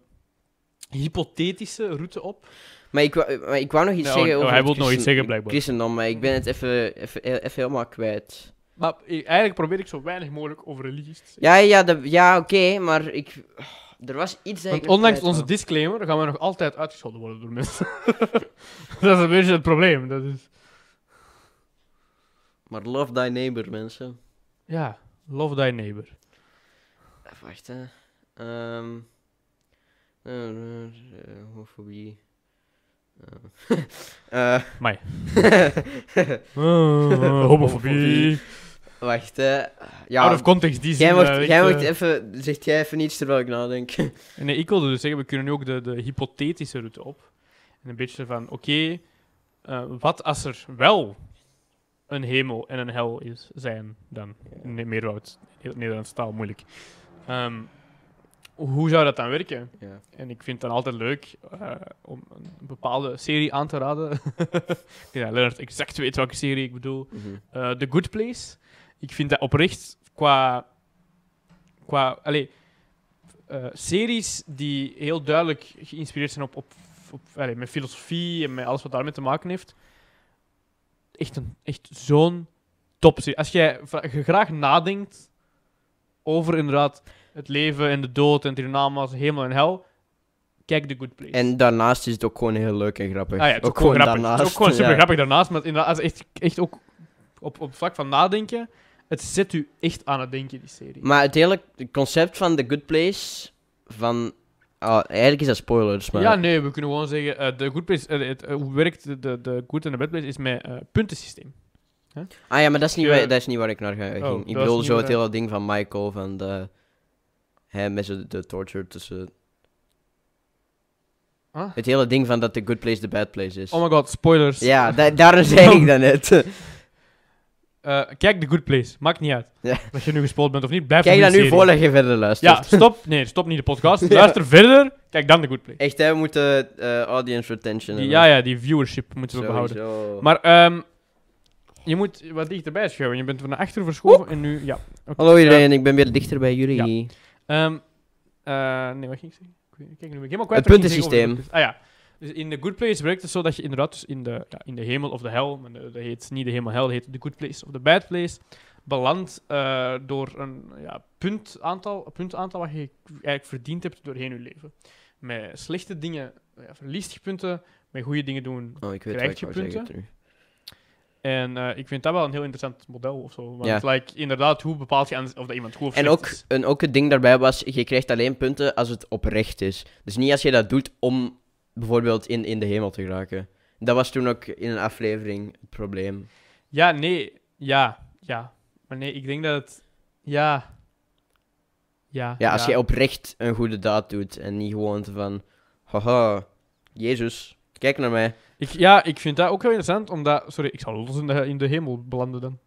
Speaker 2: hypothetische route
Speaker 1: op. Maar ik, maar ik wou nog iets nou, zeggen oh, over. Hij wil nog iets zeggen, blijkbaar. Christendom, maar ik ben het even, even, even helemaal kwijt.
Speaker 2: Maar eigenlijk probeer ik zo weinig mogelijk over religies te
Speaker 1: zeggen. Ja, ja, ja oké, maar ik.
Speaker 2: Er was iets ondanks onze disclaimer gaan we nog altijd uitgescholden worden door mensen. dat is een beetje het probleem. Dat is...
Speaker 1: Maar love thy neighbor, mensen. Ja, love thy neighbor. Even Wacht, homofobie. homofobie. Wacht, Ja, Out of context, die zin. Eh, jij mocht, jij eh, even... Zegt jij even iets terwijl ik nadenk.
Speaker 2: Nee, ik wilde dus zeggen, we kunnen nu ook de, de
Speaker 1: hypothetische route op.
Speaker 2: En een beetje van, oké, eh, wat als er wel een hemel en een hel is, zijn dan? Nee, meerwoud. Nederlands taal, moeilijk. Ehm, hoe zou dat dan werken? Ja. En ik vind het dan altijd leuk om een bepaalde serie aan te raden. ja, Leonard exact weet welke serie ik bedoel. Mhm. The Good Place ik vind dat oprecht qua. qua allez, eh, series die heel duidelijk geïnspireerd zijn op, op, op met filosofie en met alles wat daarmee te maken heeft. Echt, een, echt zo'n serie Als jij graag nadenkt over inderdaad het leven en de dood en het hemel en hel. Kijk de Good Place.
Speaker 1: En daarnaast is het ook gewoon heel leuk en grappig. Ah het is ook, gewoon grappig. het is ook gewoon super grappig
Speaker 2: daarnaast. Maar inderdaad, echt, echt ook op, op vlak van nadenken het zet u echt aan het denken, die serie. Maar
Speaker 1: het hele concept van The Good Place, van... Oh, eigenlijk is dat spoilers, maar... Ja,
Speaker 2: nee, we kunnen gewoon zeggen, de eh, Good Place, eh, het, eh, hoe werkt de, de Good en de Bad Place, is met puntensysteem.
Speaker 1: Ah ja, maar dat is niet, waar, dat is niet waar ik naar oh, ging. ik bedoel, zo het hele ding van Michael, van de... Hem met de, de torture tussen... Ah. Het hele ding van dat The Good Place de Bad Place is. Oh my god, spoilers. Ja, daar zei ik dan net.
Speaker 2: Eh, kijk de Good Place. Maakt niet uit. Dat je nu gespoeld bent of niet. Blijf Kijk dan nu voorleggen verder luisteren? Ja, stop. Nee, stop niet de podcast. Luister verder.
Speaker 1: Kijk dan de Good Place. Echt, hè, we moeten eh, audience retention die, Ja, ja, die viewership moeten we behouden. Maar ehm, je
Speaker 2: moet wat dichterbij schuiven. Je bent van naar achter verschoven en nu... Ja.
Speaker 1: Hallo iedereen, ehm, ik ben weer dichter bij jullie.
Speaker 2: Ehm, eh, nee, wat ging ik zeggen? kijk nu, ik helemaal kwijt. Het puntensysteem. Ah ja. Dus in de Good Place werkt het zo dat je inderdaad dus in, de, ja, in de hemel of de hel, maar dat heet niet de hemel hel, dat heet de Good Place of de Bad Place, belandt eh, door een ja, punt aantal wat je eigenlijk verdiend hebt doorheen je leven. Met slechte dingen ja, verliest je punten,
Speaker 1: met goede dingen doen oh, krijg je punten.
Speaker 2: En eh, ik vind dat wel een heel interessant model of zo. Want, ja. like, inderdaad, hoe bepaalt je of dat iemand goed of en ook, is?
Speaker 1: En ook het ding daarbij was, je krijgt alleen punten als het oprecht is. Dus niet als je dat doet om bijvoorbeeld in, in de hemel te geraken. Dat was toen ook in een aflevering het probleem.
Speaker 2: Ja, nee. Ja, ja. Maar nee, ik denk dat het... Ja. Ja,
Speaker 1: ja als je oprecht een goede daad doet en niet gewoon van... Haha, Jezus, kijk naar mij.
Speaker 2: Ik, ja, ik vind dat ook heel interessant, omdat... Sorry, ik zal los in de, in de hemel belanden
Speaker 1: dan.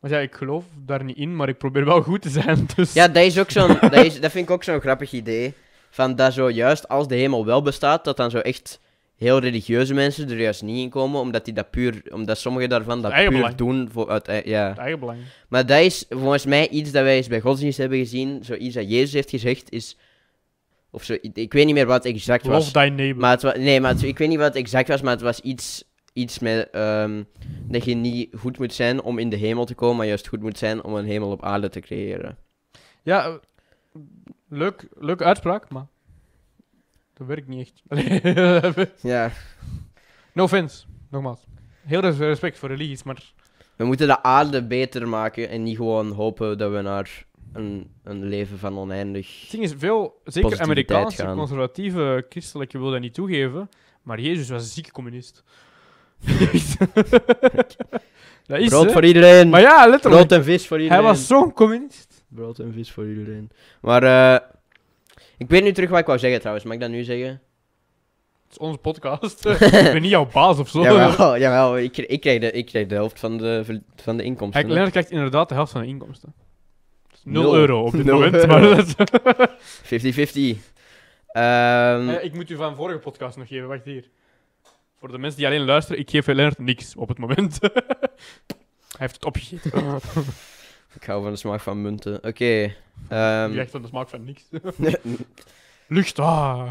Speaker 1: Maar ja, ik geloof daar niet in, maar ik probeer wel goed te zijn, dus... Ja, dat, is ook zo'n, dat, is, dat vind ik ook zo'n grappig idee. Van dat zo juist als de hemel wel bestaat, dat dan zo echt heel religieuze mensen er juist niet in komen, omdat, die dat puur, omdat sommigen daarvan dat puur doen. Voor, uit, ja. eigen belang. Maar dat is volgens mij iets dat wij eens bij godsdienst hebben gezien, zoiets dat Jezus heeft gezegd, is... Of zo, ik, weet niet meer wat exact was. Of Maar het was, nee, maar ik weet niet wat exact was, maar het was iets, iets met ehm, dat je niet goed moet zijn om in de hemel te komen, maar juist goed moet zijn om een hemel op aarde te creëren.
Speaker 2: Ja, Leuk, leuke uitspraak, maar dat werkt niet echt. ja. No offense, nogmaals. Heel respect voor religies, maar...
Speaker 1: We moeten de aarde beter maken en niet gewoon hopen dat we naar een, een leven van oneindig. Het ding is veel, zeker Amerikaanse gaan.
Speaker 2: conservatieve christelijke wil dat niet toegeven, maar Jezus was een zieke communist. Brood voor iedereen. Maar ja, letterlijk. Brood en vis voor iedereen. Hij was zo'n communist
Speaker 1: brood en vis voor iedereen. Maar eh, ik weet nu terug wat ik wou zeggen trouwens. Mag ik dat nu zeggen? Het
Speaker 2: is onze podcast. ik ben niet jouw baas of zo. Jawel,
Speaker 1: jawel ik, ik, krijg de, ik de helft van de, van de inkomsten. Kijk,
Speaker 2: krijgt inderdaad de helft van de inkomsten. 0 euro op dit moment.
Speaker 1: 50-50. Ehm, eh,
Speaker 2: ik moet u van vorige podcast nog geven. Wacht hier. Voor de mensen die alleen luisteren, ik geef Leonard niks op het moment. Hij heeft het opgegeten.
Speaker 1: Ik hou van de smaak van munten. Oké. Ehm, je hebt van de smaak van niks. Lucht, ah.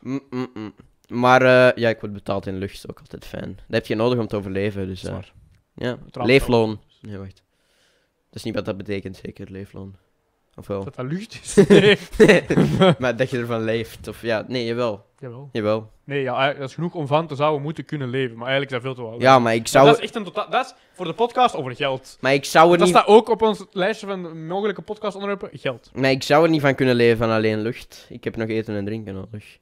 Speaker 1: Mm, mm, mm. Maar eh, ja, ik word betaald in lucht, is ook altijd fijn. Dat heb je nodig om te overleven, dus... Eh, ja, leefloon. Nee, wacht. Dat is niet wat dat betekent, zeker, leefloon. Of wel? Dat dat lucht is. Nee. maar dat je ervan leeft, of ja, nee, jawel. Jawel. Jawel. Nee,
Speaker 2: ja, eh, dat is genoeg om van te zouden moeten kunnen leven. Maar eigenlijk is dat veel te wel. Ja, maar ik zou... dat is echt een totaal... Dat is voor de podcast over geld. Maar ik zou er niet... Dat staat ook op ons lijstje van mogelijke podcastonderwerpen. Geld.
Speaker 1: Maar ik zou er niet van kunnen leven van alleen lucht. Ik heb nog eten en drinken nodig.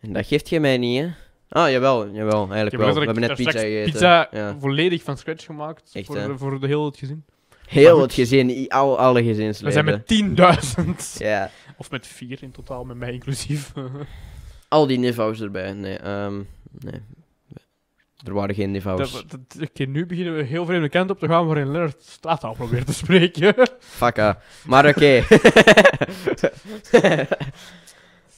Speaker 1: En dat geeft je mij niet, hè? Ah, jawel, jawel. Eigenlijk wel. We hebben net pizza gegeten. pizza
Speaker 2: volledig van scratch gemaakt. Echt, voor, de, voor de heel het gezin. Heel het
Speaker 1: gezin, al, alle gezinsleden. We zijn met 10.000.
Speaker 2: Ja. Of met vier in totaal, met mij inclusief.
Speaker 1: al die niveaus erbij. Nee, ehm, nee. Er waren geen niveaus.
Speaker 2: Dat, nu beginnen we heel vreemde kant op te gaan waarin Leonard al probeert te spreken.
Speaker 1: Faka. Ah. Maar oké.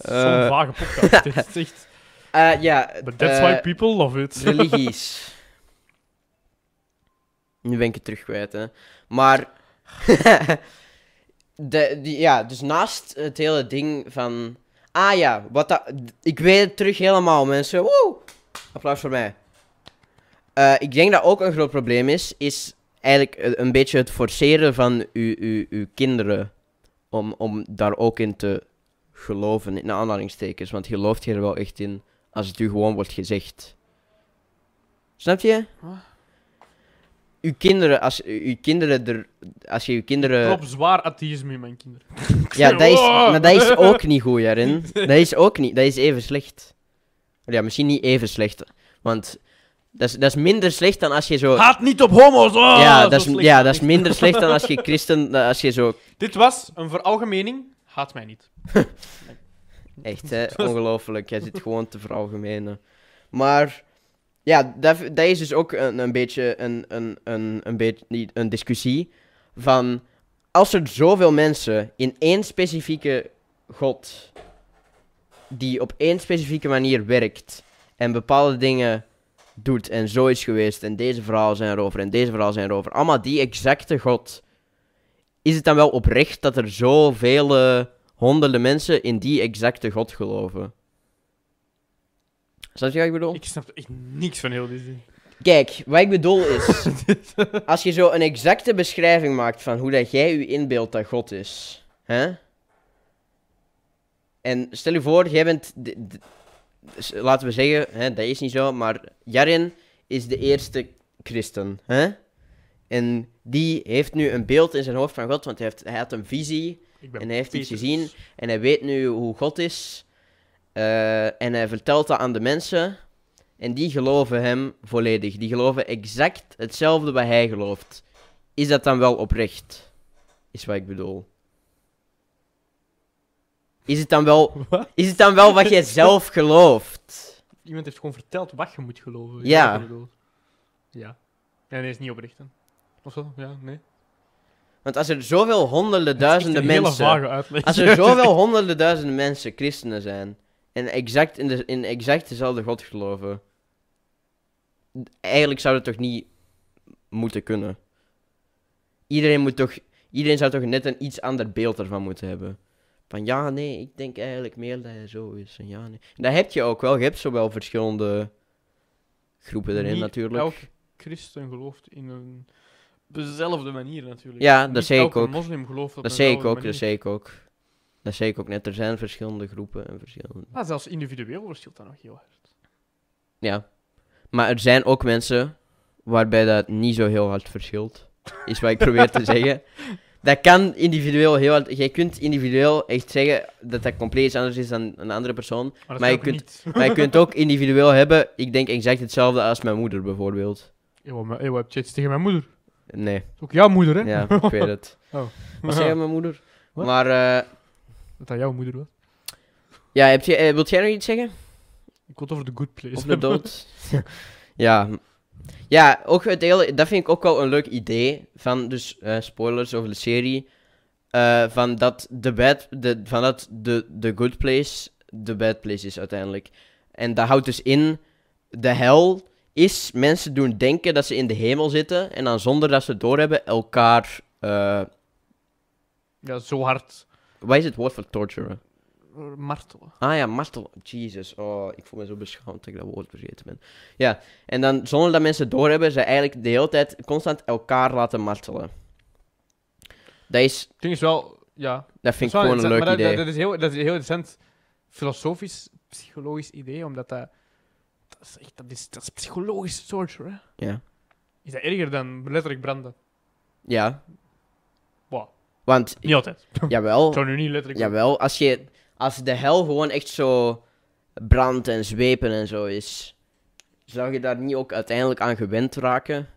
Speaker 1: Eh, Zo'n vage podcast. Dit is echt... Eh, ja, But that's why eh, people love it. religies. Nu ben ik het terug hè. Maar... de, ja, dus naast het hele ding van... Ah ja, wat dat... Ik weet het terug helemaal, mensen. Applaus voor mij. Eh, ik denk dat ook een groot probleem is, is eigenlijk een beetje het forceren van uw, uw, uw kinderen om, om daar ook in te geloven, in aanhalingstekens. Want gelooft hier wel echt in als het u gewoon wordt gezegd. Snap je? uw kinderen, als uw kinderen er. Als je uw kinderen.
Speaker 2: Ik zwaar atheïsme in mijn kinderen. Ja, dat is, maar dat is ook niet goed, jaren. Dat
Speaker 1: is ook niet. Dat is even slecht. Ja, misschien niet even slecht. Want dat is, dat is minder slecht dan als je zo. Haat niet op homo's! Oh, ja, dat is, ja, dat is minder slecht dan als je christen. Als je zo...
Speaker 2: Dit was een veralgemening. Haat mij niet.
Speaker 1: Echt, hè? Ongelooflijk. hij zit gewoon te veralgemenen. Maar. Ja, dat, is dus ook een, een beetje een, een, een, een, beetje, een discussie van... Als er zoveel mensen in één specifieke god die op één specifieke manier werkt en bepaalde dingen doet en zo is geweest en deze verhalen zijn erover en deze verhalen zijn erover, allemaal die exacte God, is het dan wel oprecht dat er zoveel eh, honderden mensen in die exacte God geloven? Snap je wat ik bedoel? Ik
Speaker 2: snap echt niks van heel dit.
Speaker 1: Kijk, wat ik bedoel is, als je zo een exacte beschrijving maakt van hoe dat jij je inbeeldt dat God is, hè? En stel je voor, jij bent, laten we zeggen, hè, dat is niet zo, maar Jarin is de eerste christen, hè? En die heeft nu een beeld in zijn hoofd van God, want hij, heeft, hij had een visie en hij heeft iets gezien en hij weet nu hoe God is. Eh, en hij vertelt dat aan de mensen. En die geloven hem volledig. Die geloven exact hetzelfde wat hij gelooft. Is dat dan wel oprecht? Is wat ik bedoel. Is het dan wel, wat? is het dan wel wat jij zelf gelooft?
Speaker 2: Iemand heeft gewoon verteld wat je moet geloven. Ja. ja. En ja, is niet oprecht dan. Of zo? Ja, nee.
Speaker 1: Want als er zoveel honderden duizenden mensen. Als er zoveel honderden duizenden mensen christenen zijn. En exact in, de, in exact dezelfde God geloven. Eigenlijk zou dat toch niet moeten kunnen. Iedereen moet toch. Iedereen zou toch net een iets ander beeld ervan moeten hebben. Van ja, nee, ik denk eigenlijk meer dat hij zo is. En ja, nee. En dat heb je ook wel. Je hebt zowel verschillende groepen erin natuurlijk. Elk
Speaker 2: christen gelooft in een dezelfde manier natuurlijk. Ja, dat zeg ik ook. moslim gelooft op dat zeg ik ook, dat zeg
Speaker 1: ik ook. Dat zei ik ook net. Er zijn verschillende groepen en verschillende...
Speaker 2: Maar ah, zelfs individueel verschilt dat nog heel hard.
Speaker 1: Ja. Maar er zijn ook mensen waarbij dat niet zo heel hard verschilt. Is wat ik probeer te zeggen. Dat kan individueel heel hard... Jij kunt individueel echt zeggen dat dat compleet anders is dan een andere persoon. Maar, maar je, kunt, maar je kunt ook individueel hebben... Ik denk exact hetzelfde als mijn moeder bijvoorbeeld.
Speaker 2: Eeuw, heb je tegen mijn moeder?
Speaker 1: Nee. ook jouw moeder, hè? Ja, ik weet het. Oh. Wat zei je mijn moeder? Maar... Eh,
Speaker 2: dat dat jouw moeder was.
Speaker 1: Ja, heb je, eh, wilt jij nog iets zeggen? Ik word over de good place. Of de dood. ja. Ja, ook het hele, dat vind ik ook wel een leuk idee. Van dus eh, spoilers over de serie. Eh, van dat de bad, de, van dat de, de good place the bad place is uiteindelijk. En dat houdt dus in de hel is mensen doen denken dat ze in de hemel zitten en dan zonder dat ze het doorhebben elkaar Ja, zo hard Waar is het woord voor torturen? Martelen. Ah ja, martelen. Jesus, oh, ik voel me zo beschaamd dat ik dat woord vergeten ben. Ja, en dan zonder dat mensen doorhebben, ze eigenlijk de hele tijd constant elkaar laten martelen. Dat is... Het is wel, ja... Dat vind ik gewoon een leuk maar idee. Dat,
Speaker 2: is heel, dat is een heel interessant filosofisch, psychologisch idee, omdat dat... Dat is, echt, dat is, dat is psychologisch torture, hè? Ja. Is dat erger dan letterlijk branden?
Speaker 1: Ja. Want, niet altijd. Jawel. Zo nu niet letterlijk. Jawel, als, je, als de hel gewoon echt zo brand en zwepen en zo is, zou je daar niet ook uiteindelijk aan gewend raken?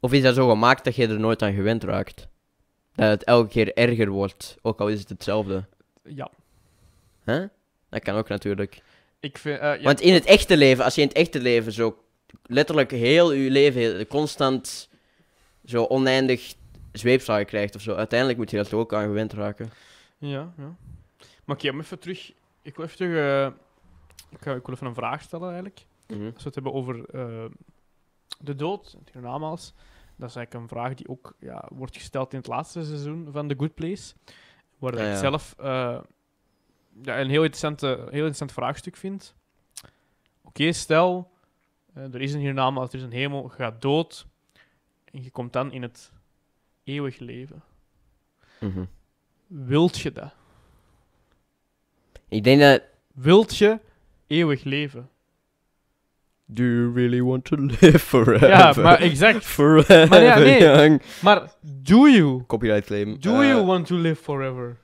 Speaker 1: Of is dat zo gemaakt dat je er nooit aan gewend raakt? Dat het elke keer erger wordt, ook al is het hetzelfde. Ja. Huh? Dat kan ook natuurlijk. Ik vind, eh, Want in het echte leven, als je in het echte leven zo letterlijk heel je leven constant zo oneindig zweepslagen krijgt of zo. Uiteindelijk moet je dat ook aan gewend raken.
Speaker 2: Ja, ja. Maar ik hem even terug. Ik wil even, terug, eh, ik, ik wil een vraag stellen eigenlijk. Mhm. Als we het hebben over eh, de dood, het namaals. Dat is eigenlijk een vraag die ook ja, wordt gesteld in het laatste seizoen van The Good Place. Waar ah, ja, ik zelf eh, een heel, interessante, heel interessant vraagstuk vind. Oké, stel, er is een hiernaam, als er is een hemel, je gaat dood. En je komt dan in het eeuwig leven. Mm Wilt je dat? Ik denk dat. Wilt je eeuwig leven?
Speaker 1: Do you really want to live forever? Ja, maar exact. Forever maar ja, nee. Maar do you? Copyright claim. Do you eh.
Speaker 2: want to live forever?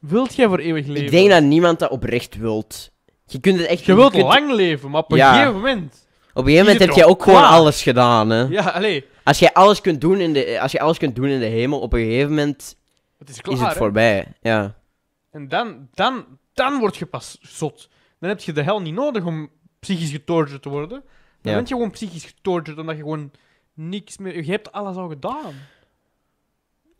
Speaker 1: Wilt jij voor eeuwig leven? Ik denk dat niemand dat oprecht wilt. Je kunt het echt... Je wilt lang leven, maar op een gegeven moment... Op een gegeven moment heb je ook gewoon alles gedaan, hè. Ja, alleen. Als jij alles kunt doen in de, als je alles kunt doen in de hemel, op een gegeven moment het is, klaar, het voorbij. Ja.
Speaker 2: En dan, dan, dan word je pas zot. Dan heb je de hel niet nodig om psychisch getorgerd te worden. Dan ben je gewoon psychisch getorgerd omdat je gewoon niks meer... Je hebt alles
Speaker 1: al gedaan.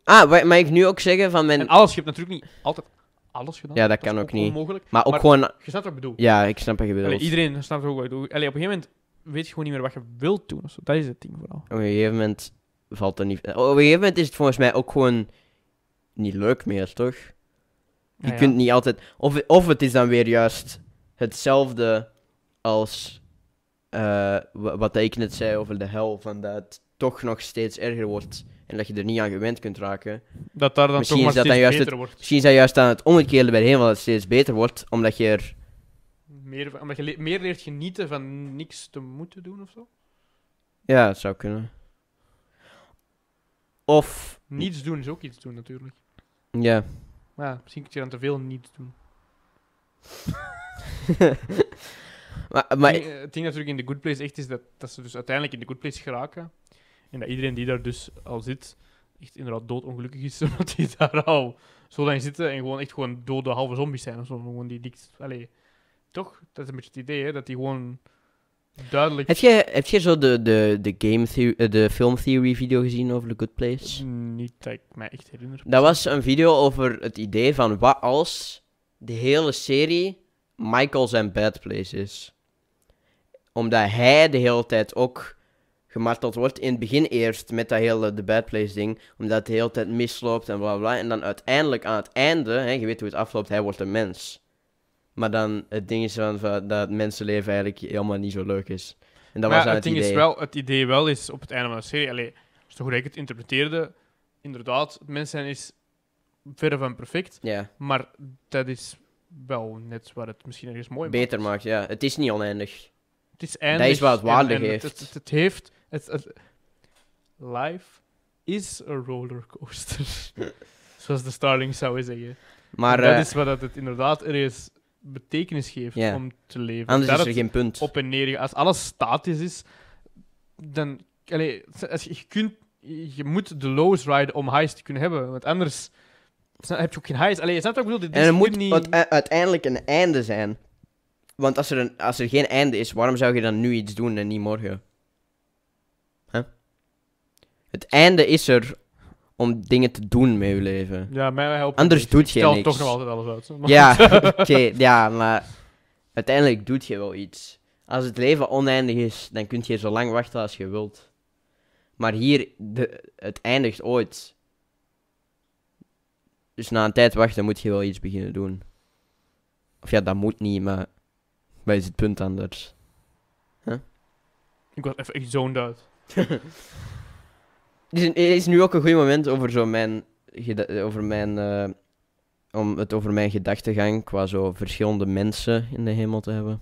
Speaker 1: Ah, mag ik nu ook zeggen van mijn... En alles, je hebt natuurlijk niet altijd alles gedaan. Ja, dat, kan ook, niet. Onmogelijk. Maar ook gewoon... Je snapt wat ik bedoel. Ja, ik snap wat je bedoelt. Allee,
Speaker 2: iedereen snapt ook wat ik bedoel. op een gegeven moment weet je gewoon niet meer wat je
Speaker 1: wilt doen. Ofzo. Dat is het ding vooral. Op een gegeven moment valt er niet... Op een gegeven moment is het volgens mij ook gewoon niet leuk meer, toch? Je kunt niet altijd... Of, of het is dan weer juist hetzelfde als eh, wat ik net zei over de hel, van dat het toch nog steeds erger wordt en dat je er niet aan gewend kunt raken. Dat daar dan toch maar dat juist beter wordt. Misschien is dat juist aan het omgekeerde bij hemel dat het steeds beter wordt, omdat je er
Speaker 2: meer, omdat je meer leert genieten van niks te moeten doen of zo?
Speaker 1: Ja, het zou kunnen. Of... Niets
Speaker 2: doen is ook iets doen, natuurlijk. Ja. Maar ja, misschien kun je dan te veel niets doen.
Speaker 1: maar, maar...
Speaker 2: Het, ding, natuurlijk in de Good Place echt is dat, dat ze dus uiteindelijk in de Good Place geraken. En dat iedereen die daar dus al zit, echt inderdaad doodongelukkig is, omdat die daar al zo lang zitten en gewoon echt gewoon dode halve zombies zijn of zo. Gewoon die dikst. Allee, toch? Dat is een beetje het idee, Dat hij gewoon
Speaker 1: duidelijk... Heb je heb zo de, de, de, game eh, de film theory video gezien over The Good Place? Niet dat ik me echt herinner. Dat was een video over het idee van wat als de hele serie Michael's and Bad Place is. Omdat hij de hele tijd ook gemarteld wordt. In het begin eerst met dat hele The Bad Place ding. Omdat het de hele tijd misloopt en bla bla. En dan uiteindelijk aan het einde, hè, je weet hoe het afloopt, hij wordt een mens. Maar dan het ding is dan van, dat mensenleven eigenlijk helemaal niet zo leuk is. En dat maar was ja, het, ding idee. is wel,
Speaker 2: het idee wel is op het einde van de serie, allee, zo goed ik het interpreteerde, inderdaad, het mens zijn is verre van perfect. Maar dat is wel net waar het misschien ergens mooi
Speaker 1: Beter maakt. ja. Het is niet oneindig. Het is eindig. Dat is wat het waarde heeft. Het,
Speaker 2: het, het heeft... Het, life is a rollercoaster. Zoals de Starling zou zeggen.
Speaker 1: Maar, dat eh, is
Speaker 2: wat het inderdaad er is betekenis geeft om te leven. Anders dat is er geen punt. Op en neer. Als alles statisch is, dan. Allez, als je, kunt, je moet de lows rijden om highs te kunnen hebben. Want anders heb je ook geen highs. Allez, je snapt ook bedoel, dit en er moet niet...
Speaker 1: uiteindelijk een einde zijn. Want als er, een, als er geen einde is, waarom zou je dan nu iets doen en niet morgen? Het einde is er om dingen te doen met je leven. Ja, mij helpt Anders doet je niks. toch nog altijd alles uit. ja, oké, ja, maar uiteindelijk doet je wel iets. Als het leven oneindig is, dan kun je zo lang wachten als je wilt. Maar hier, de, het eindigt ooit. Dus na een tijd wachten moet je wel iets beginnen doen. Of ja, dat moet niet, maar wij is het punt anders? Huh?
Speaker 2: Ik was even echt zoned uit.
Speaker 1: is, is nu ook een goed moment over zo mijn. Over mijn eh, om het over mijn gedachtegang qua zo verschillende mensen in de hemel te hebben.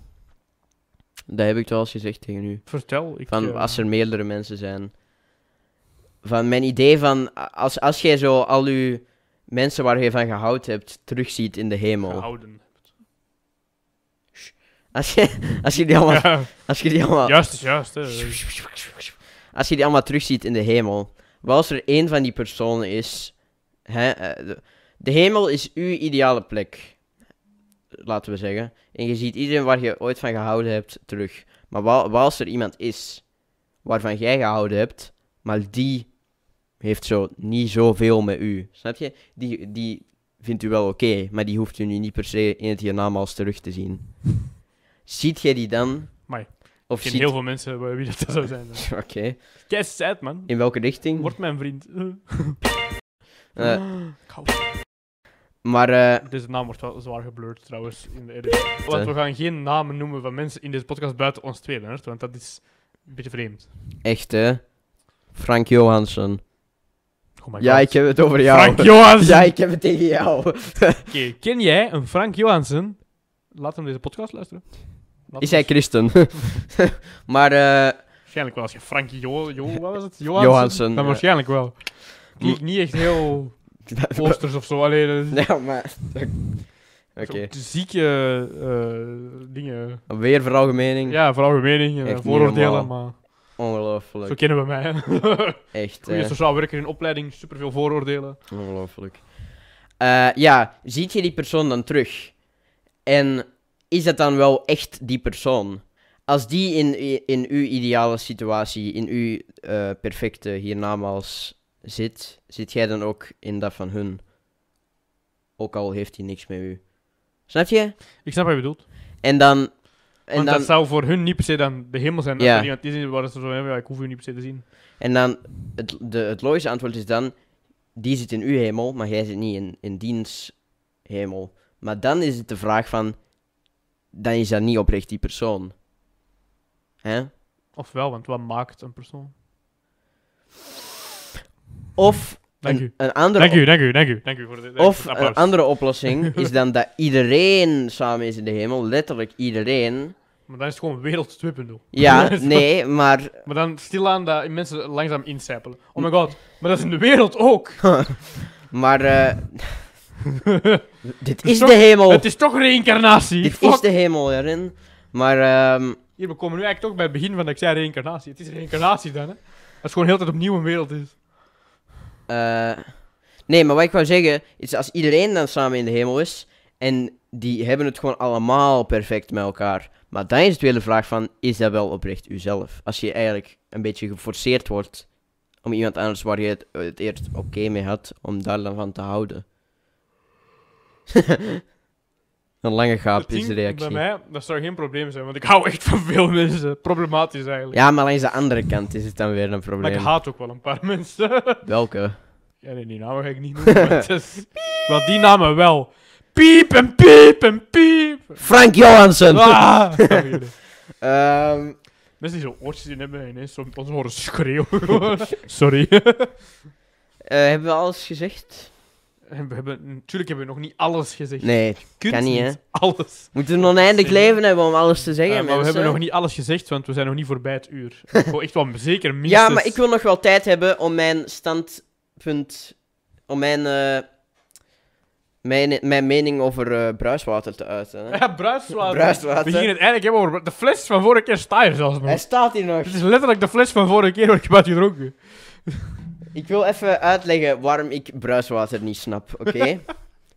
Speaker 1: Dat heb ik wel eens gezegd tegen u. Vertel. Ik, van eh, als er meerdere mensen zijn. Van mijn idee van als, als jij zo al je mensen waar je van gehouden hebt terugziet in de hemel. Gehouden Als je, als je die allemaal. Als je die allemaal. Juist juist als je die allemaal terugziet in de hemel, wat als er één van die personen is? Hè, eh, de hemel is uw ideale plek, laten we zeggen. En je ziet iedereen waar je ooit van gehouden hebt terug. Maar wat, als er iemand is waarvan jij gehouden hebt, maar die heeft zo niet zoveel met u. Snap je? Die, die vindt u wel oké, maar die hoeft u nu niet per se in het hiernaam als terug te zien. Ziet jij die dan of ik ken heel veel mensen bij wie dat zou zijn. Dus. Oké. Okay. Kijk, man. In welke richting? Word mijn vriend. uh, maar... Uh...
Speaker 2: Deze naam wordt wel zwaar geblurred, trouwens, in de edit. Want we gaan geen namen noemen van mensen in deze podcast buiten ons twee, Leonard, want dat is een beetje vreemd.
Speaker 1: Echt, hè? Frank Johansson. Oh ja, ik heb het over jou. Frank Johansson! Ja, ik heb het tegen
Speaker 2: jou. Oké, ken jij een Frank Johansson? Laat hem deze podcast
Speaker 1: luisteren. Is hij christen? maar... Eh, waarschijnlijk wel. Als je Frankie Jo... jo wat was het? Johansen? ja. waarschijnlijk
Speaker 2: wel. niet echt heel... posters of zo. Alleen... Ja, maar... Oké. Okay. Zieke eh, dingen.
Speaker 1: Weer veralgemening. Ja, veralgemening. Uh, eh, vooroordelen, maar... Ongelooflijk. Zo kennen we mij. Echt. Goeie sociaal
Speaker 2: werker in opleiding, superveel vooroordelen.
Speaker 1: Ongelooflijk. ja, ziet je die persoon dan terug? En is dat dan wel echt die persoon? Als die in, in uw ideale situatie, in uw uh, perfecte hiernamaals zit, zit jij dan ook in dat van hun? Ook al heeft hij niks met u. Snap je? Ik snap wat je bedoelt. En dan... En Want dan, dat zou voor hun niet per se dan de hemel zijn. Ja. Als
Speaker 2: iemand is ze zo ja, ik hoef u niet per se te zien.
Speaker 1: En dan, het, de, het logische antwoord is dan, die zit in uw hemel, maar jij zit niet in, in diens hemel. Maar dan is het de vraag van, dan is dat niet oprecht die persoon. Hè?
Speaker 2: Of wel, want wat maakt een persoon?
Speaker 1: Of een, een andere Dank u, dank u, dank u, of een andere oplossing is dan dat iedereen samen is in de hemel, letterlijk iedereen.
Speaker 2: Maar dan is het gewoon wereld 2.0. Ja, nee, maar... Maar dan stilaan dat mensen langzaam incijpelen. Oh my god,
Speaker 1: maar dat is in de wereld ook! maar... Eh, Dit is de hemel. Het is toch reïncarnatie. Dit is de hemel, Jaren. Maar, um... Hier, we
Speaker 2: komen nu eigenlijk toch bij het begin van dat ik zei reïncarnatie. Het is reïncarnatie dan, hè. Dat is gewoon heel tijd opnieuw een wereld is.
Speaker 1: Eh, nee, maar wat ik wou zeggen, is als iedereen dan samen in de hemel is, en die hebben het gewoon allemaal perfect met elkaar. Maar dan is het weer de vraag van, is dat wel oprecht uzelf? Als je eigenlijk een beetje geforceerd wordt om iemand anders waar je het, eerst oké mee had, om daar dan van te houden. een lange gaapjes reactie. Bij
Speaker 2: mij, dat zou geen probleem zijn, want ik hou echt van veel mensen. Problematisch eigenlijk.
Speaker 1: Ja, maar langs de andere kant is het dan weer een probleem. Maar ik haat
Speaker 2: ook wel een paar mensen. Welke? Ja, die namen ga ik niet noemen.
Speaker 1: Wel die namen wel.
Speaker 2: Piep en piep en piep. Frank Johansson. Ah, ehm, Mensen die zo'n oortjes in hebben en soms horen schreeuwen. Sorry. Uh, hebben we alles gezegd? We hebben, natuurlijk hebben we nog niet alles gezegd.
Speaker 1: Nee, kan niet, hè? Alles. Moeten een oneindig leven hebben om alles te zeggen, Maar we hebben nog niet
Speaker 2: alles gezegd, want we zijn nog niet voorbij het uur. Ik echt wel zeker minstens... Ja, maar ik
Speaker 1: wil nog wel tijd hebben om mijn standpunt... Om mijn... Eh, mijn, mijn mening over eh, bruiswater te uiten. Ja, bruiswater. bruiswater. We gingen
Speaker 2: het eigenlijk hebben over... De fles van vorige keer staat hier zelfs Hij
Speaker 1: staat hier nog. Het is
Speaker 2: letterlijk de fles van vorige keer,
Speaker 1: want ik heb gedronken. Ik wil even uitleggen waarom ik bruiswater niet snap, oké?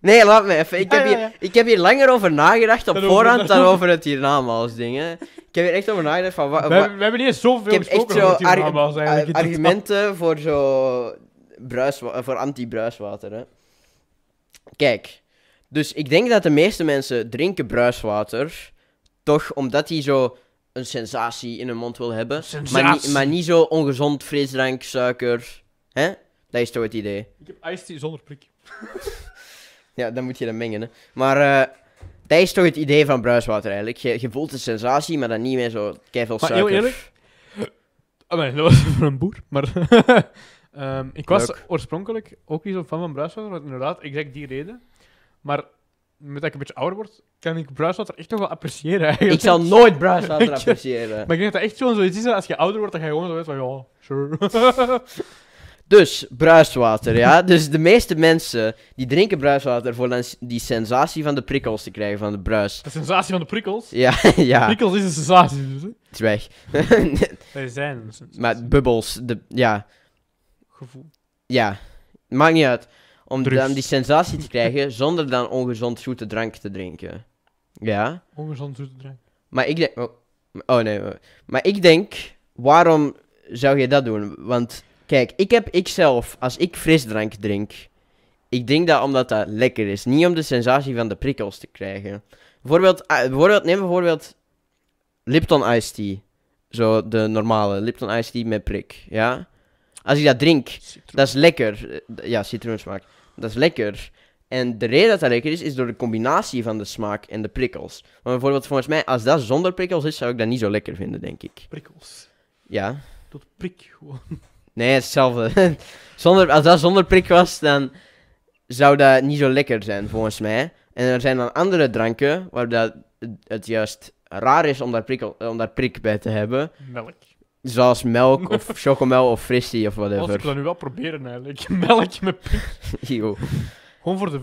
Speaker 1: Nee, laat me even. Ik heb, Hier, ik heb hier langer over nagedacht op voorhand dan, over het hiernamaals ding. Hè. Ik heb hier echt over nagedacht van... we, hebben niet zoveel ik gesproken echt zo arg argumenten voor zo... Bruis, voor anti-bruiswater, hè. Kijk. Dus ik denk dat de meeste mensen drinken bruiswater... Toch omdat die zo een sensatie in hun mond wil hebben. Maar, niet, maar niet zo ongezond frisdrank, suiker... Dat is toch het idee? Ik
Speaker 2: heb ijs zonder prik.
Speaker 1: ja, dan moet je dat mengen, hè. Maar... Eh, dat is toch het idee van bruiswater eigenlijk. Je, voelt de sensatie, maar dan niet meer zo keiveel suiker. Maar heel eerlijk...
Speaker 2: Oh, ah, nee, dat was voor een boer, maar... Ehm, ik was oorspronkelijk ook niet zo fan van bruiswater, want inderdaad, exact die reden. Maar met dat ik een beetje ouder word, kan ik bruiswater echt nog wel appreciëren eigenlijk. Ik zal nooit bruiswater appreciëren. maar ik denk dat dat echt zo'n zoiets is, als je ouder wordt, dan ga je gewoon zo weten van, ja, sure.
Speaker 1: Dus, bruiswater, ja. Dus de meeste mensen die drinken bruiswater voor dan die sensatie van de prikkels te krijgen van de bruis. De sensatie van de prikkels? Ja, ja. Prikkels is een sensatie, dus, Het is weg. Wij zijn Maar bubbels, de, ja. Gevoel. Ja, maakt niet uit. Om dan die sensatie te krijgen zonder dan ongezond zoete drank te drinken. Ja.
Speaker 2: Ongezond zoete drank.
Speaker 1: Maar ik denk... Oh, oh nee. Maar ik denk, waarom zou je dat doen? Want Kijk, ik heb ikzelf, als ik frisdrank drink, ik drink dat omdat dat lekker is. Niet om de sensatie van de prikkels te krijgen. Bijvoorbeeld, ah, bijvoorbeeld neem bijvoorbeeld Lipton Ice Tea. Zo de normale Lipton Ice Tea met prik, ja? Als ik dat drink, dat is lekker. Eh, ja, citroensmaak. Dat is lekker. En de reden dat dat lekker is, is door de combinatie van de smaak en de prikkels. Maar bijvoorbeeld, volgens mij, als dat zonder prikkels is, zou ik dat niet zo lekker vinden, denk ik. Prikkels. Ja.
Speaker 2: Tot prik gewoon.
Speaker 1: Nee, hetzelfde. zonder, als dat zonder prik was, dan zou dat niet zo lekker zijn, volgens mij. En er zijn dan andere dranken waar dat het juist raar is om daar prik, om daar prik bij te hebben. Melk. Zoals melk of chocomel of frissy of whatever. Als ik dat nu wel proberen eigenlijk. Melk met prik. Gewoon voor de,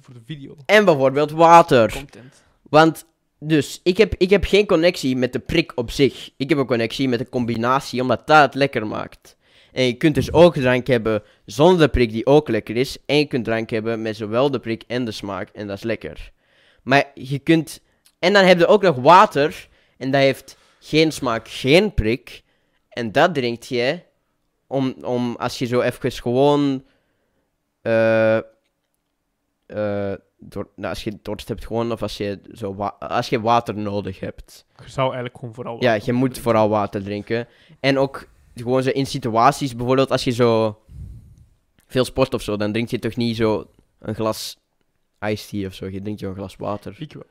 Speaker 1: voor de video. En bijvoorbeeld water. Content. Want dus ik heb, ik heb geen connectie met de prik op zich. Ik heb een connectie met de combinatie, omdat dat het lekker maakt. En je kunt dus ook drank hebben zonder de prik die ook lekker is. En je kunt drank hebben met zowel de prik en de smaak. En dat is lekker. Maar je kunt... En dan heb je ook nog water. En dat heeft geen smaak, geen prik. En dat drinkt je om, om als je zo even gewoon... Uh, nou, als je dorst hebt gewoon, of als je, zo als je water nodig hebt.
Speaker 2: Je zou eigenlijk gewoon vooral water Ja, je
Speaker 1: moet vooral water drinken. En ook gewoon zo in situaties, bijvoorbeeld als je zo veel sport of zo, dan drink je toch niet zo een glas iced tea of zo. Je drinkt een glas water. Ik wel.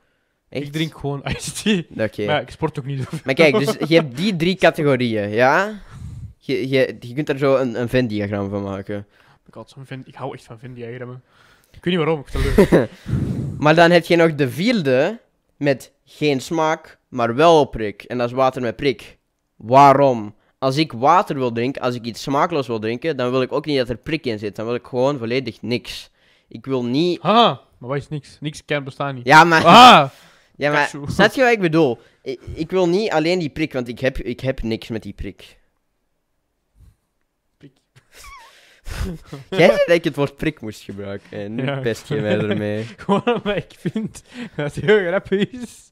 Speaker 1: Echt? Ik drink gewoon iced tea. Oké. Maar ik sport ook niet zoveel. Maar kijk, dus je hebt die drie categorieën, ja? Je, je, je kunt er zo een, een Venn-diagram van maken.
Speaker 2: Ik, had Venn, ik hou echt van Venn-diagrammen.
Speaker 1: Ik weet niet waarom, ik maar dan heb je nog de vierde met geen smaak, maar wel prik. En dat is water met prik. Waarom? als ik water wil drinken, als ik iets smaakloos wil drinken, dan wil ik ook niet dat er prik in zit. Dan wil ik gewoon volledig niks. Ik wil niet. Haha,
Speaker 2: maar wat is niks? Niks kan bestaan niet. Ja, maar. Ah! Ja, maar. Snap
Speaker 1: je wat ik bedoel? Ik, wil niet alleen die prik, want ik heb, ik heb niks met die prik.
Speaker 2: Prik. Jij zei
Speaker 1: dat ik het woord prik moest gebruiken. En nu pest je mij ermee. gewoon omdat ik vind dat het heel
Speaker 2: grappig is.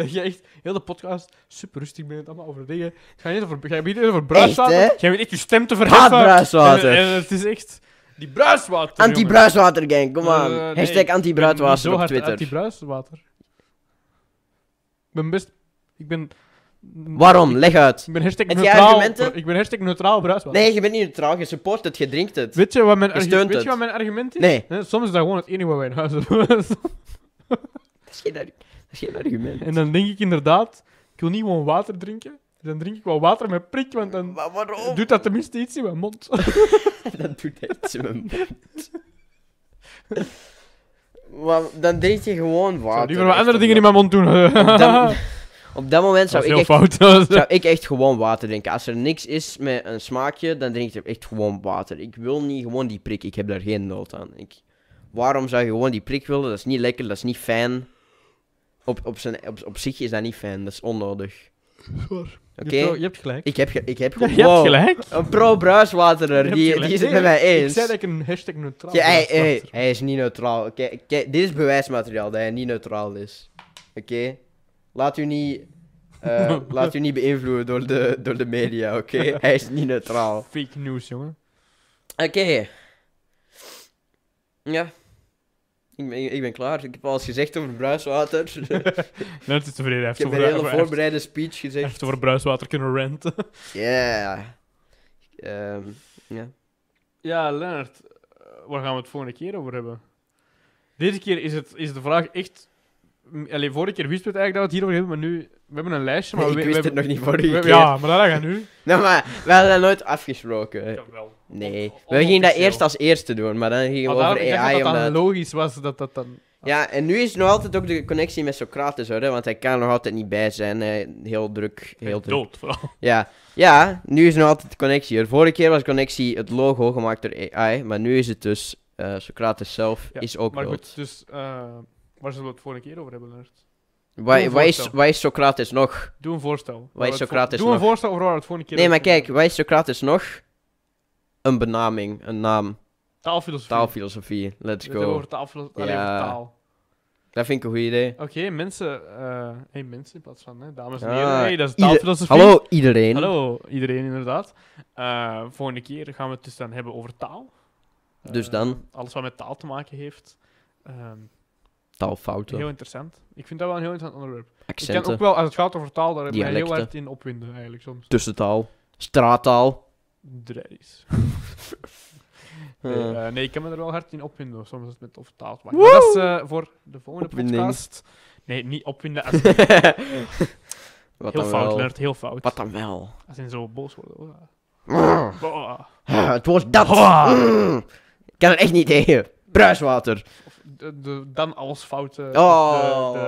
Speaker 2: Dat je echt heel de podcast super rustig bent, allemaal over dingen. Ga je niet over, Ga niet over bruiswater. Echt, jij weet echt je stem te verheffen. Haat bruiswater. En, het is echt... Die bruiswater, Anti-bruiswater, gang. Kom eh, aan. Hashtag anti-bruiswater op Twitter. anti-bruiswater. Ik ben best... Ik ben... Waarom? Leg uit. Ik ben hashtag neutraal. Ik ben hashtag neutraal
Speaker 1: bruiswater. Nee, je bent niet neutraal. Je support het, je drinkt het. Weet je wat mijn, is? weet Je wat mijn argument
Speaker 2: is? Nee. Soms is dat gewoon het enige wat wij in huis hebben. dat is geen argument is geen argument. En dan denk ik inderdaad, ik wil niet gewoon water drinken. Dan drink ik wel water met prik, want dan waarom? doet dat tenminste iets in mijn mond.
Speaker 1: dat doet dat iets in mijn mond. dan drink je gewoon water. Die wat wel andere dingen in mijn mond doen. op dat, moment zou ik, echt, zou ik echt gewoon water drinken. Als er niks is met een smaakje, dan drink ik echt gewoon water. Ik wil niet gewoon die prik. Ik heb daar geen nood aan. Ik, waarom zou je gewoon die prik willen? Dat is niet lekker, dat is niet fijn op, op, zijn, op, op zich is dat niet fijn, dat is onnodig. Oké. Je, je, hebt gelijk. Ik heb, ik heb, je hebt gelijk. Een pro-bruiswaterer, die, die is het met mij eens. Ik zei dat ik een hashtag neutraal ja, hij, hij, is niet neutraal. Oké, dit is bewijsmateriaal dat hij niet neutraal is. Oké? Laat u niet... Eh, laat u niet beïnvloeden door de, door de media, oké? hij is niet neutraal.
Speaker 2: Fake news, jongen.
Speaker 1: Oké. Ja ik ben, ik ben klaar. Ik heb alles gezegd over bruiswater. Net is tevreden. heeft ik heb een hele voorbereide speech gezegd. Hij heeft
Speaker 2: over bruiswater kunnen renten.
Speaker 1: Ehm, ja. Yeah.
Speaker 2: Ja, Leonard, eh, Waar gaan we het volgende keer over hebben? Deze keer is, het, is de vraag echt Allee, vorige keer wisten we het eigenlijk dat we het hierover hebben, maar nu... We hebben een lijstje, maar... we, weten het nog niet voor we, Ja, maar dat gaan nu. nee, maar
Speaker 1: we hadden dat nooit afgesproken. wel. Nee. We gingen dat eerst als eerste doen, maar dan gingen we over AI... Ik dat dat
Speaker 2: logisch was, dat dat dan...
Speaker 1: Ja, en nu is nog altijd ook de connectie met Socrates, hoor, want hij kan er nog altijd niet bij zijn. heel druk. Heel druk. Dood, vooral. Ja. ja, nu is nog altijd de connectie. Vorige keer was de connectie het logo gemaakt door AI, maar nu is het dus eh, Socrates zelf is ook maar dood.
Speaker 2: Goed, dus eh, Waar zullen we het vorige keer over hebben, Lennart?
Speaker 1: Waar is, Socrates nog? Doe een voorstel. Waar is Socrates Doe een voorstel over waar we het vorige keer Nee, maar kijk, waar is Socrates nog? Een benaming, een naam. Taalfilosofie. Taalfilosofie, let's go. over taalfilosofie, ja. over taal. Dat vind ik een goed idee.
Speaker 2: Oké, mensen. Uh, hey, mensen in plaats van, hè, dames en ah, heren. Ah, dat is taalfilosofie. Hallo, iedereen. Hallo, iedereen, inderdaad. Uh, volgende keer gaan we het dus dan hebben over taal. dus eh, dan? Alles wat met taal te maken heeft. Ehm,
Speaker 1: taalfouten. Heel
Speaker 2: interessant. Ik vind dat wel een heel interessant onderwerp. Accenten. Ik ken ook wel, als het gaat over taal, daar heb je heel hard in opwinden eigenlijk soms.
Speaker 1: Tussentaal. Straattaal. Drijs. nee, eh.
Speaker 2: Eh, nee, ik kan me er wel hard in opwinden, soms als het met of taal Maar dat is eh, voor de volgende podcast. Nee, niet opwinden. Als... Wat heel fout, Leert, heel fout. Wat dan wel? Als in zo boos worden. Het wordt dat! Ik kan er echt niet tegen
Speaker 1: bruiswater.
Speaker 2: de, dan als fouten. Eh, oh. De,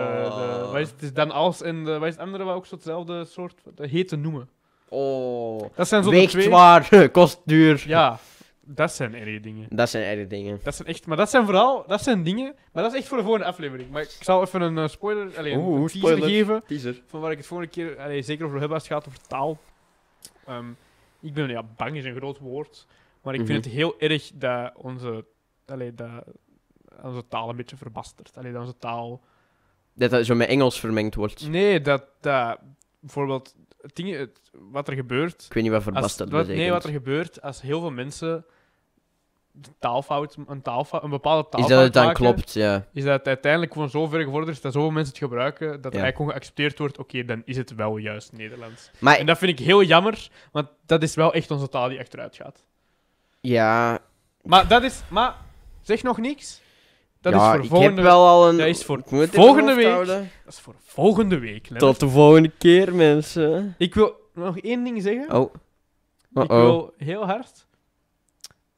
Speaker 2: de, het is dan als en de, is andere ook zo hetzelfde soort hete noemen. Oh. Dat zijn zo Weegt twee... zwaar,
Speaker 1: kost duur. Ja. Dat zijn erge dingen. Dat zijn erge dingen.
Speaker 2: Dat zijn echt, maar dat zijn vooral, dat zijn dingen, maar dat is echt voor de volgende aflevering. Maar ik zal even een eh, spoiler, alleen een teaser geven. Teaser. Van waar ik het vorige keer, allee, zeker over hebben als het gaat over taal. Ehm, ik ben, ja, bang is een groot woord. Maar ik vind mhm. het heel erg dat onze allee, dat, onze taal een beetje verbastert, Allee, dat onze taal...
Speaker 1: Dat dat zo met Engels vermengd wordt.
Speaker 2: Nee, dat, dat bijvoorbeeld het ding, wat er gebeurt...
Speaker 1: Ik weet niet wat verbasterd Nee, wat er
Speaker 2: gebeurt als heel veel mensen de taalfout, een, taalfout, een bepaalde taal Is dat het dan klopt, ja. Is dat uiteindelijk gewoon zo ver gevorderd is dat zoveel mensen het gebruiken, dat ja. eigenlijk gewoon geaccepteerd wordt, oké, dan is het wel juist Nederlands. En dat vind ik heel jammer, want dat is wel echt onze taal die achteruit gaat. Ja... Maar dat is... Maar Zeg nog niks. Dat is voor volgende week. wel al een... Dat is voor volgende week. Dat is voor
Speaker 1: volgende week. Tot de volgende keer, mensen. Ik wil
Speaker 2: nog één ding zeggen.
Speaker 1: Oh. Ik wil
Speaker 2: heel hard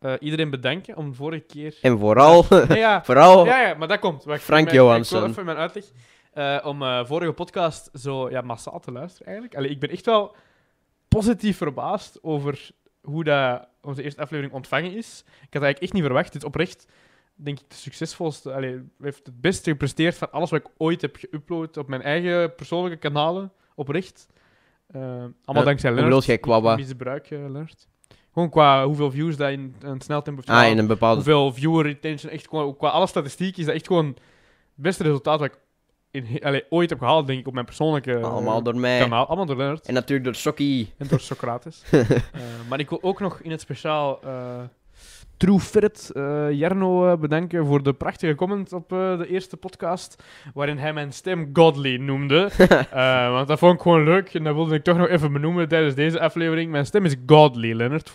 Speaker 2: eh, iedereen bedanken om de vorige keer...
Speaker 1: En vooral... Ja, ja. vooral... Ja, ja, maar dat komt. Frank Johansson. Ik wil even
Speaker 2: mijn uitleg. Uh, om eh, vorige podcast zo ja, massaal te luisteren, eigenlijk. ik ben echt wel positief verbaasd over hoe dat onze eerste aflevering ontvangen is. Ik had eigenlijk echt niet verwacht. Dit oprecht, denk ik, de succesvolste. Allee, heeft het beste gepresteerd van alles wat ik ooit heb geüpload op mijn eigen persoonlijke kanalen. Oprecht. Eh, allemaal eh, dankzij Lennart. Een jij qua Misbruik, uh, Gewoon qua hoeveel views dat in een snel tempo heeft Ah, in een bepaalde... Hoeveel viewer retention, echt gewoon, qua alle statistiek is dat echt gewoon het beste resultaat wat ik in, ooit heb gehaald, denk ik, op mijn persoonlijke eh, Allemaal door mij. kanaal. Allemaal door Leonard.
Speaker 1: En natuurlijk door Socky En door Socrates. Eh,
Speaker 2: maar ik wil ook nog in het speciaal uh, True Ferret Jarno bedanken voor de prachtige comment op de eerste podcast, waarin hij mijn stem Godly noemde. want dat vond ik gewoon leuk en dat wilde ik toch nog even benoemen tijdens deze aflevering. Mijn stem is Godly, Leonard.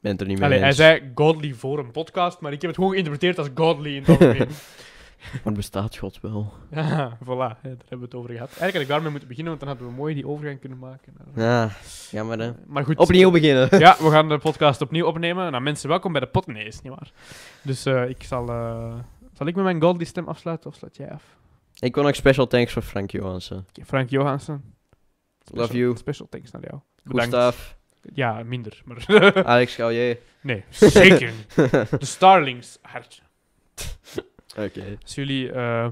Speaker 1: Ben er niet mee Allee, Hij zei
Speaker 2: Godly voor een podcast, maar ik heb het gewoon geïnterpreteerd als Godly in het
Speaker 1: Maar bestaat God wel?
Speaker 2: Ja, voilà, daar hebben we het over gehad. Eigenlijk had ik daarmee moeten beginnen, want dan hadden we mooi die overgang kunnen maken. Nou, ja, jammer hè. Maar goed. Opnieuw beginnen. Ja, we gaan de podcast opnieuw opnemen. Nou, mensen, welkom bij de pot. Nee, is niet waar. Dus eh, ik zal... Eh, zal ik met mijn goldie stem afsluiten, of sluit jij af?
Speaker 1: Ik wil nog special thanks voor Frank Johansen.
Speaker 2: Frank Johansen.
Speaker 1: Love you. Special thanks naar jou.
Speaker 2: Bedankt. Gustav. Ja, minder. Maar Alex Gallier. Nee, zeker De Starlings, hartje. Oké. Eh, als jullie... Eh,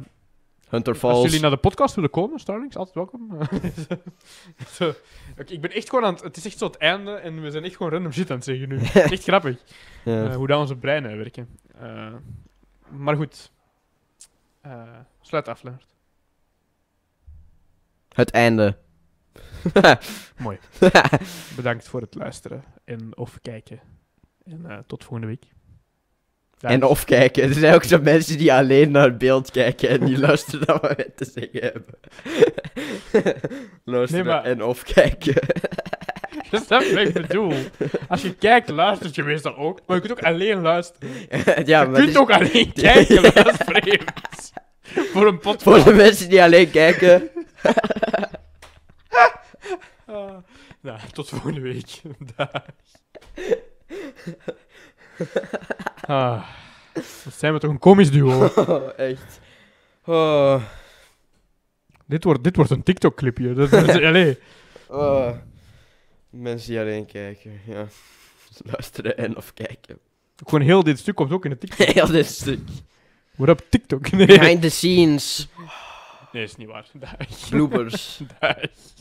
Speaker 2: Hunter Falls. Als jullie naar de podcast willen komen, Starlings, altijd welkom. ik ben echt gewoon aan het... Het is echt zo het einde en we zijn echt gewoon random shit aan het zeggen nu. echt grappig. Eh, hoe dan onze breinen werken. maar goed. sluit af, Leonard.
Speaker 1: Het einde.
Speaker 2: Mooi. Bedankt voor het luisteren en of kijken. En tot
Speaker 1: volgende week. En dus- of kijken. Er zijn ook zo mensen die alleen naar het beeld kijken en die luisteren naar wat wij te zeggen hebben. luisteren en of kijken. Dat is dat wat ik bedoel.
Speaker 2: Als je kijkt, luistert je meestal ook. Maar je kunt ook alleen luisteren. Ja, maar je kunt ook alleen kijken, dat is Voor een podcast. Voor de mensen die alleen kijken.
Speaker 1: uh, nou, tot volgende week.
Speaker 2: Ah, dat zijn we toch een komisch duo. echt. Oh. Dit, wordt, dit wordt een TikTok-clipje. Dat,
Speaker 1: oh. Mensen die alleen kijken, ja. Luisteren en of kijken.
Speaker 2: Gewoon heel dit stuk komt ook in de TikTok. heel dit stuk. What op TikTok? Nee. Behind the scenes. Nee, is niet waar. Dag. Bloopers. Dag.